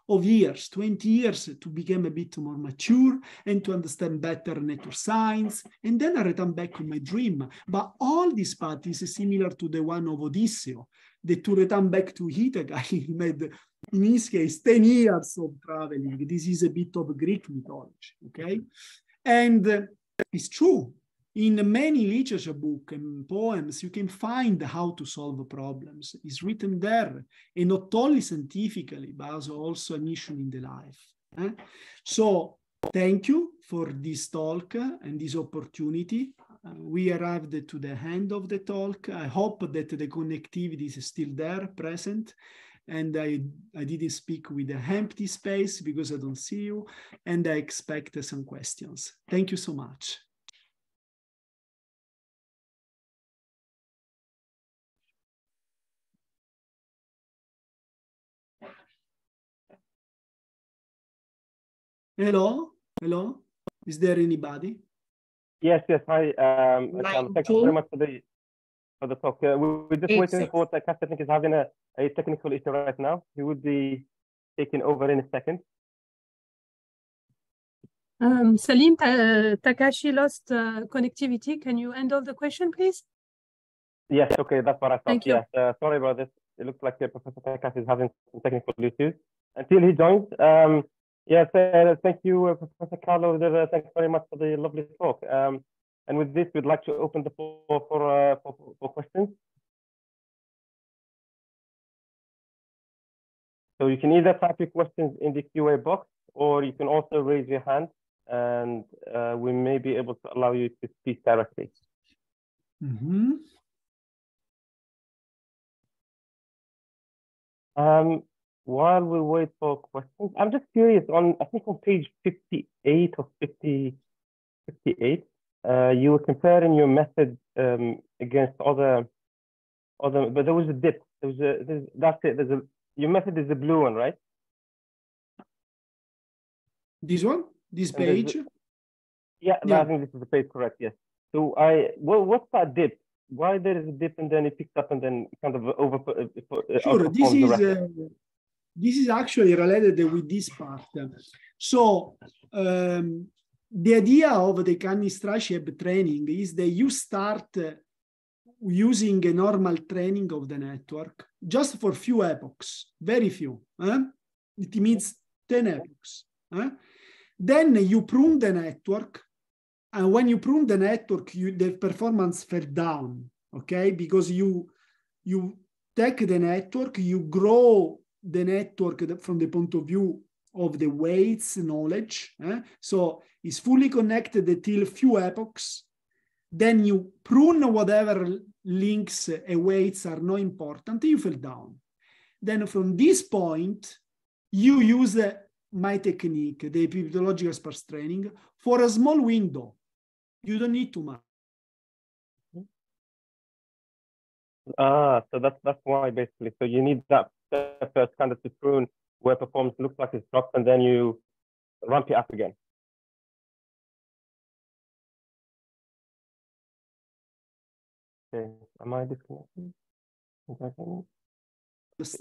of years, 20 years to become a bit more mature and to understand better nature science. And then I returned back to my dream. But all this path is similar to the one of Odysseus, the to return back to He made, in his case, 10 years of traveling. This is a bit of Greek mythology, okay? And uh, it's true in many literature book and poems, you can find how to solve problems. It's written there, and not only scientifically, but also a mission in the life. Eh? So thank you for this talk and this opportunity. Uh, we arrived to the end of the talk. I hope that the connectivity is still there, present. And I, I didn't speak with an empty space because I don't see you. And I expect some questions. Thank you so much. Hello? Hello? Is there anybody? Yes, yes. Hi. Um, thank you very much for the for the talk. Uh, we're just waiting six. for the uh, think, is having a, a technical issue right now. He would be taking over in a second. Um, Salim uh, Takashi lost uh, connectivity. Can you handle the question, please? Yes, okay, that's what I thought. Thank you. Yes, uh, sorry about this. It looks like uh, Professor Takashi is having some technical issues. Until he joins, um, Yes, uh, thank you, uh, Professor Carlo. Uh, thanks very much for the lovely talk. Um, and with this, we'd like to open the floor for, uh, for, for, questions. So you can either type your questions in the QA box, or you can also raise your hand, and uh, we may be able to allow you to speak directly. Mm -hmm. um, while we wait for questions, I'm just curious on, I think on page 58 or 50, 58, uh, you were comparing your method um, against other, other, but there was a dip. There was a, there's, that's it. There's a, your method is the blue one, right? This one, this and page. yeah, yeah. No, I think this is the page correct. Yes. So I, well, what's that dip? Why there is a dip and then it picks up and then kind of over? Uh, uh sure. This is this is actually related with this part. So um, the idea of the canistra shape training is that you start uh, using a normal training of the network just for few epochs, very few. Eh? It means 10 epochs. Eh? Then you prune the network. And when you prune the network, you, the performance fell down, okay? Because you, you take the network, you grow the network from the point of view of the weights knowledge. Eh? So it's fully connected until few epochs. Then you prune whatever links and weights are not important, you fell down. Then from this point, you use eh, my technique, the epidemiological sparse training, for a small window. You don't need too much. Ah, so that's that's why basically. So you need that first kind of to prune where performance looks like it's dropped and then you ramp it up again. Okay, am I disconnected?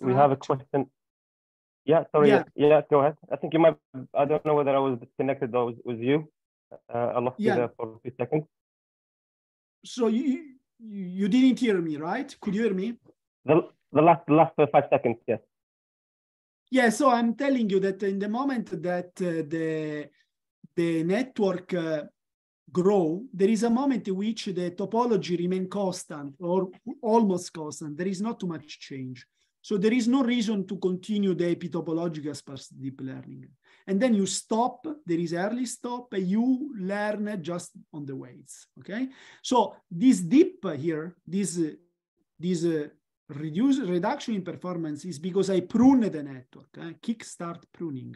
We have a question. Yeah, sorry. Yeah. yeah. go ahead. I think you might, I don't know whether I was disconnected or was, was you. Uh, I lost yeah. you there for a few seconds. So you, you didn't hear me, right? Could you hear me? The, the last the last uh, five seconds. Yes. Yeah. So I'm telling you that in the moment that uh, the the network uh, grow, there is a moment in which the topology remain constant or almost constant. There is not too much change. So there is no reason to continue the epitopological sparse deep learning. And then you stop, there is early stop, and you learn just on the weights, okay? So this deep here, this, this uh, reduce, reduction in performance is because I prune the network, eh? kickstart pruning.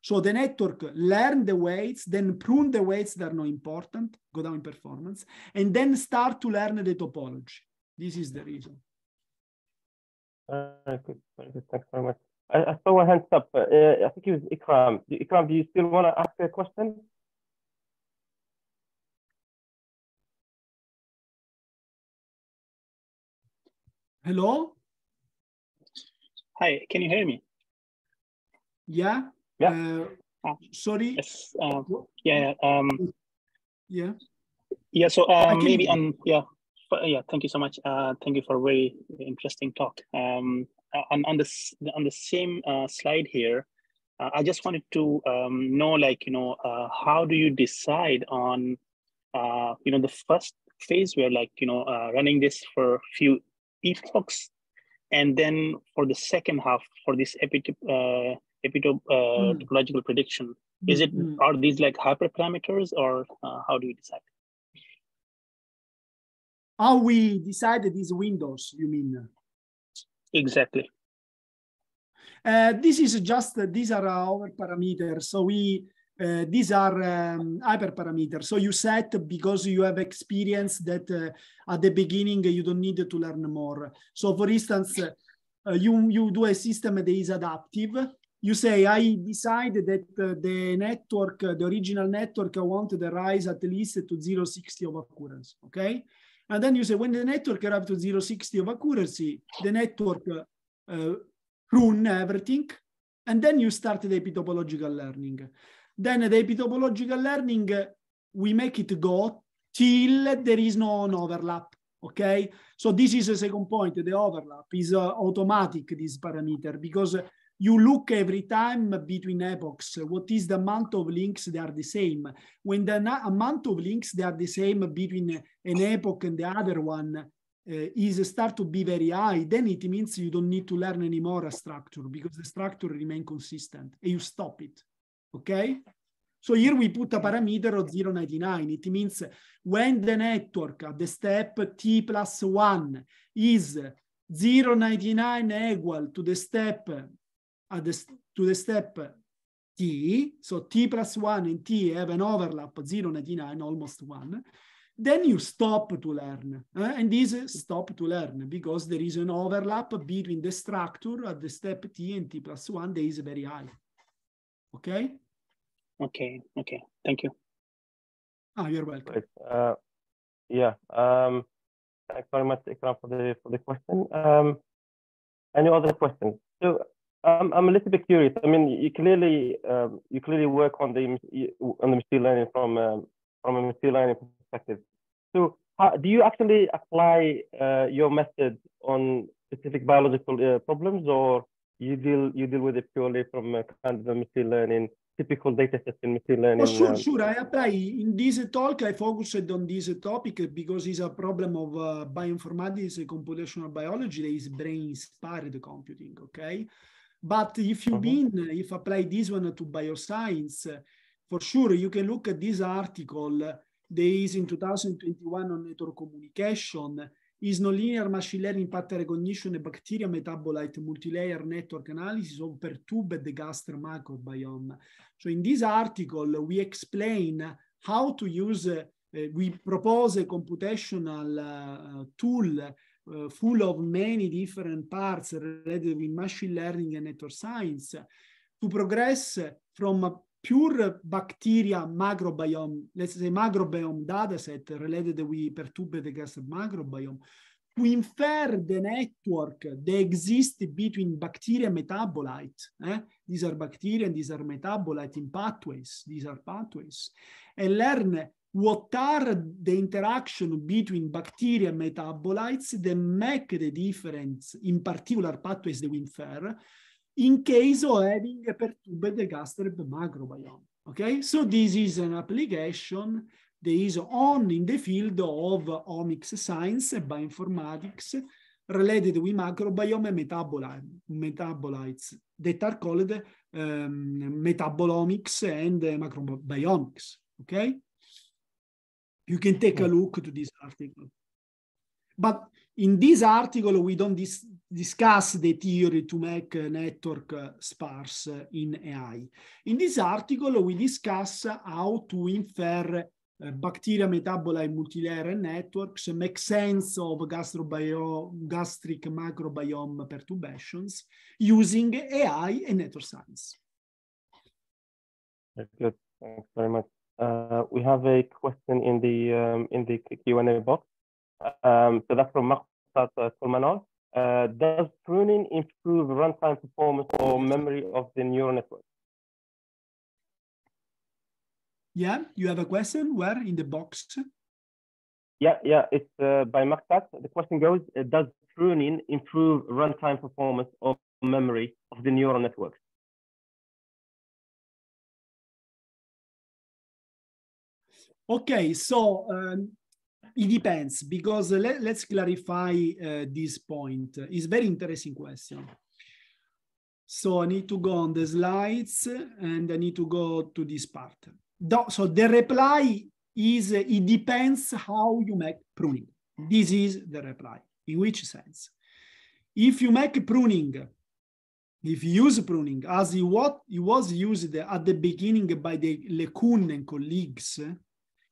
So the network learn the weights, then prune the weights that are not important, go down in performance, and then start to learn the topology. This is the reason. Uh, good. Thanks very much. I, I saw a hand up. Uh, I think it was Ikram. Ikram, do you still want to ask a question? Hello? Hi, can you hear me? Yeah. Yeah. Uh, ah, sorry. Yes. Uh, yeah. Um, yeah. Yeah. So uh, maybe on yeah, yeah. Thank you so much. Uh, thank you for a very interesting talk. Um, uh, on on this on the same uh, slide here, uh, I just wanted to um, know, like you know, uh, how do you decide on, uh, you know, the first phase where like you know, uh, running this for a few efflux. And then for the second half, for this epitope, uh, epitope uh, mm. topological prediction, hmm. is it mm. are these like hyperparameters or uh, how do you decide? How we decide these windows, you mean? Exactly. Uh, this is just, uh, these are our parameters. So we uh, these are um, hyperparameters. So you set because you have experience that uh, at the beginning you don't need to learn more. So for instance, uh, uh you, you do a system that is adaptive. You say, I decide that uh, the network, uh, the original network, I want the rise at least to 060 of occurrence, okay? And then you say, when the network arrives to 060 of accuracy, the network prune everything, and then you start the epitopological learning. Then the epitopological learning, we make it go till there is no overlap. Okay, so this is the second point. The overlap is uh, automatic, this parameter, because you look every time between epochs. What is the amount of links that are the same? When the amount of links that are the same between an epoch and the other one uh, is start to be very high, then it means you don't need to learn anymore a structure because the structure remain consistent and you stop it okay? So here we put a parameter of 0.99. It means when the network at the step t plus 1 is 0.99 equal to the step at uh, the, to the step t, so t plus 1 and t have an overlap 0.99, almost 1, then you stop to learn. Uh, and this stop to learn because there is an overlap between the structure at the step t and t plus 1 that is very high. Okay? Okay, okay. Thank you. Ah, you're welcome. Right. Uh, yeah. Um, thanks very much, Ikram, for the for the question. Um, any other questions? So I'm I'm a little bit curious. I mean, you clearly um, you clearly work on the on the machine learning from um, from a machine learning perspective. So how, do you actually apply uh, your method on specific biological uh, problems, or you deal you deal with it purely from a kind of a machine learning typical data set in machine learning. Oh, sure, um, sure. I apply in this talk. I focused on this topic uh, because it's a problem of uh, bioinformatics and computational biology that is brain inspired computing. Okay, but if you mm-hmm. uh -huh. been if apply this one to bioscience, science, uh, for sure you can look at this article. There is in 2021 on network communication is nonlinear machine learning pattern recognition and bacteria metabolite multilayer network analysis of perturbed the gastric microbiome. So in this article, we explain how to use, uh, we propose a computational uh, tool uh, full of many different parts related with machine learning and network science to progress from pure bacteria microbiome, let's say microbiome dataset related with perturbed microbiome, to infer the network that exists between bacteria metabolite. Eh? These are bacteria and these are metabolite in pathways. These are pathways. And learn what are the interaction between bacteria metabolites that make the difference in particular pathways that we infer in case of having a perturbed gastric microbiome. Okay, so this is an application that is on in the field of omics science bioinformatics related with microbiome metabolites, metabolites that are called um, metabolomics and uh, Okay, you can take a look to this article. But in this article, we don't dis discuss the theory to make a network uh, sparse uh, in AI. In this article, we discuss how to infer uh, bacteria metabolite multilayer networks make sense of gastric microbiome perturbations using AI and network science. Good, thanks very much. Uh, we have a question in the um, in the Q&A box. Um, so that's from Makhtar uh, Sulmanov. Uh, does pruning improve runtime performance or memory of the neural network? Yeah, you have a question? Where in the box? Yeah, yeah, it's uh, by Maktat. The question goes, uh, does pruning improve runtime performance or memory of the neural networks? Okay, so um, it depends because let, us clarify uh, this point. It's very interesting question. So I need to go on the slides and I need to go to this part. So the reply is uh, it depends how you make pruning. This is the reply. In which sense? If you make pruning, if you use pruning as it, what, it was used at the beginning by the Lecun and colleagues,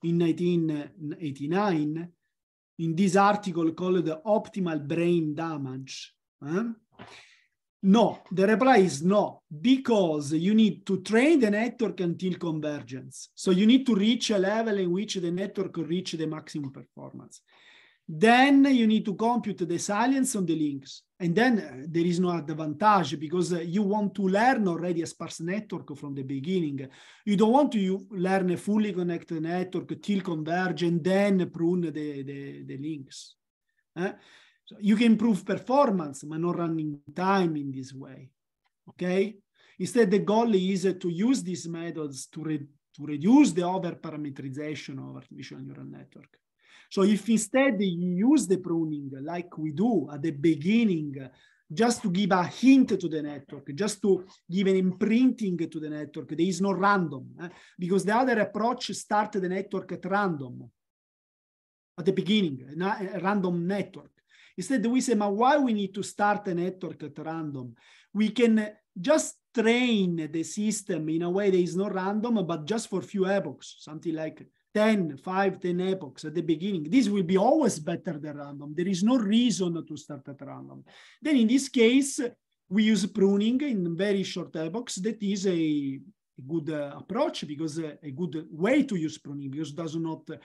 in 1989 in this article called the Optimal Brain Damage? Huh? Eh? No, the reply is no, because you need to train the network until convergence. So you need to reach a level in which the network reach the maximum performance. Then you need to compute the silence on the links. And then uh, there is no advantage because uh, you want to learn already a sparse network from the beginning. You don't want to learn a fully connected network till converge and then prune the, the, the links. Eh? So you can improve performance, but not running time in this way. Okay. Instead, the goal is uh, to use these methods to, re to reduce the over parameterization of artificial neural network. So if instead you use the pruning like we do at the beginning, just to give a hint to the network, just to give an imprinting to the network, there is no random eh? because the other approach start the network at random, at the beginning, a random network. Instead, we say, why we need to start a network at random? We can just train the system in a way that is not random, but just for few epochs, something like 10, 5, 10 epochs at the beginning. This will be always better than random. There is no reason to start at random. Then in this case, we use pruning in very short epochs. That is a good uh, approach because uh, a good way to use pruning because does not uh,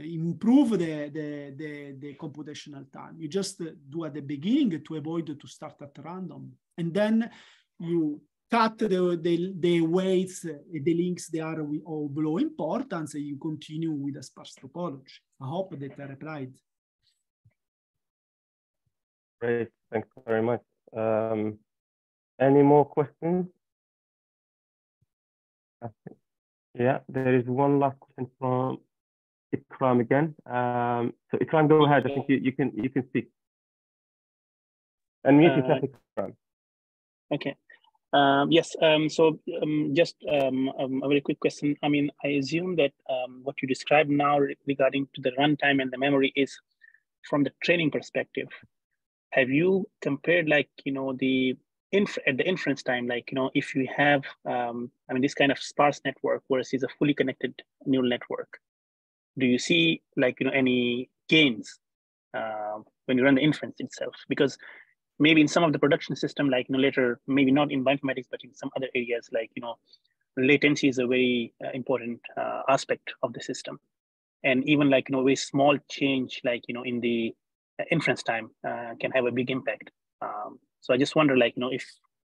improve the, the, the, the, computational time. You just uh, do at the beginning to avoid to start at random. And then you cut the, the, the weights, the links they are of low importance, and you continue with a sparse topology. I hope that I replied. Great, thanks very much. Um, any more questions? Yeah, there is one last question from Ikram again. Um, so Ikram, go ahead. I think you, you can you can speak. Unmute uh, yourself, Ikram. Okay. Um, yes, um, so um, just um, um, a very quick question. I mean, I assume that what you described now re regarding to the runtime and the memory is from the training perspective. Have you compared like, you know, the inf at the inference time, like, you know, if you have, I mean, this kind of sparse network versus a fully connected neural network, do you see like, you know, any gains uh, when you run the inference itself? Because maybe in some of the production system, like you know, later, maybe not in bioinformatics, but in some other areas, like you know, latency is a very uh, important uh, aspect of the system. And even like you know, a small change, like you know, in the uh, inference time, uh, can have a big impact. Um, so I just wonder, like you know, if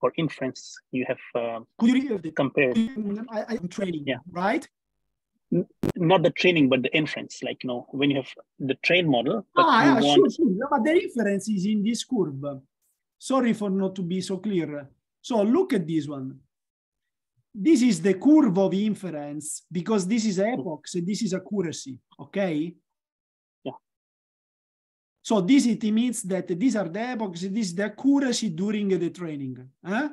for inference you have uh, could you compare? I'm training, yeah. right? not the training but the inference like you know when you have the train model but ah, yeah, want... sure, sure. No, but the inference is in this curve sorry for not to be so clear so look at this one this is the curve of inference because this is mm. epochs and this is accuracy okay yeah so this it means that these are the epochs this is the accuracy during the training huh?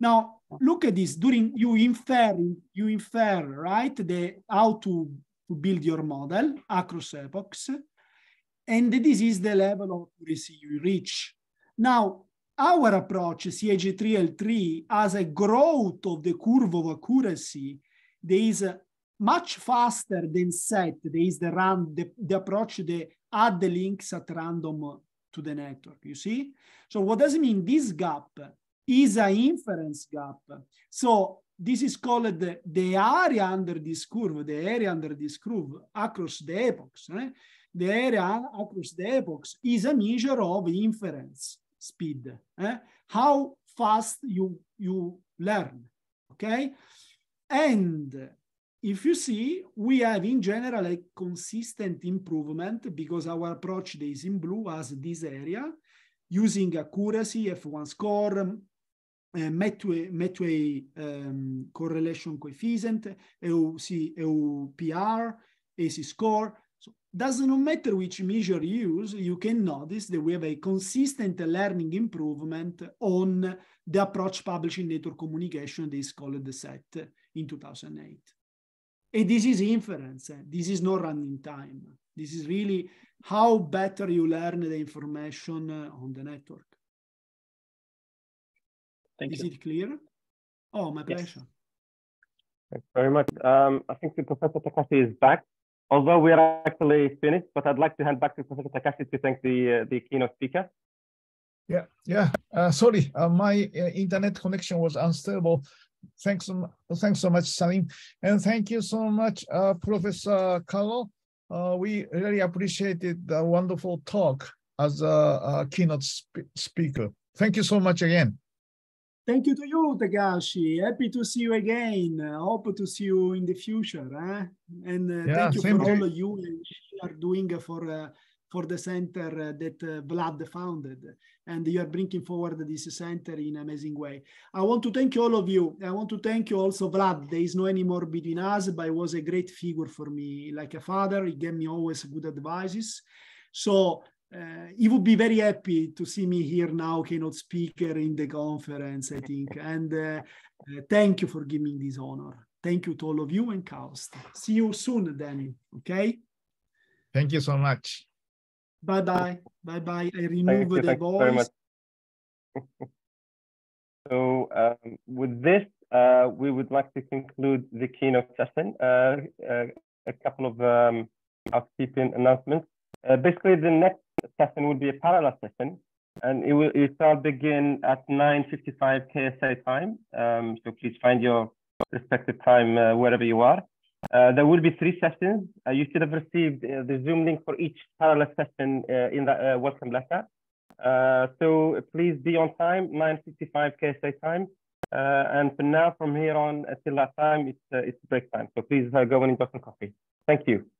Now, look at this during you infer, you infer, right, the how to, to build your model across epochs. And this is the level of accuracy you reach. Now, our approach, CAG3L3, as a growth of the curve of accuracy, there is much faster than set. There is the run, the, the approach, the add the links at random to the network, you see? So what does it mean? This gap is an inference gap. So this is called the, the area under this curve, the area under this curve across the epochs. Right? Eh? The area across the epochs is a measure of inference speed, eh? how fast you, you learn, okay? And if you see, we have in general a consistent improvement because our approach is in blue as this area, using accuracy, F1 score, Metway, Medway um, correlation coefficient, AOC, AOPR, AC score. So doesn't matter which measure you use, you can notice that we have a consistent learning improvement on the approach published in Communication that is called the SET in 2008. And this is inference. This is not running time. This is really how better you learn the information uh, on the network. Thank Is you. it clear? Oh, my yes. pleasure. Thanks very much. Um, I think Professor Takashi is back, although we are actually finished, but I'd like to hand back to Professor Takashi to thank the, uh, the keynote speaker. Yeah, yeah. Uh, sorry, uh, my uh, internet connection was unstable. Thanks, so thanks so much, Salim, and thank you so much, uh, Professor Carlo. Uh, we really appreciated the wonderful talk as a, a keynote sp speaker. Thank you so much again. Thank you to you, Tagashi. Happy to see you again. Uh, hope to see you in the future. Eh? And uh, yeah, thank you for all all you are doing for uh, for the center uh, that uh, Vlad founded. And you are bringing forward this center in amazing way. I want to thank all of you. I want to thank you also, Vlad. There is no anymore between us, but he was a great figure for me, like a father. He gave me always good advices. So uh, he would be very happy to see me here now, keynote speaker in the conference, I think. And uh, uh, thank you for giving me this honor. Thank you to all of you and Kaust. See you soon, Danny. Okay. Thank you so much. Bye bye. Bye bye. I remove the voice. so um, with this, uh, we would like to conclude the keynote session. Uh, uh, a couple of um, housekeeping announcements. basically, the next session would be a parallel session, and it will it shall begin at 9:55 KSA time. Um, so please find your respective time uh, wherever you are. Uh, there will be three sessions. Uh, you should have received uh, the Zoom link for each parallel session uh, in the uh, welcome letter. so please be on time, 9:55 KSA time. and for now, from here on until that time, it's it's break time. So please go and enjoy some coffee. Thank you.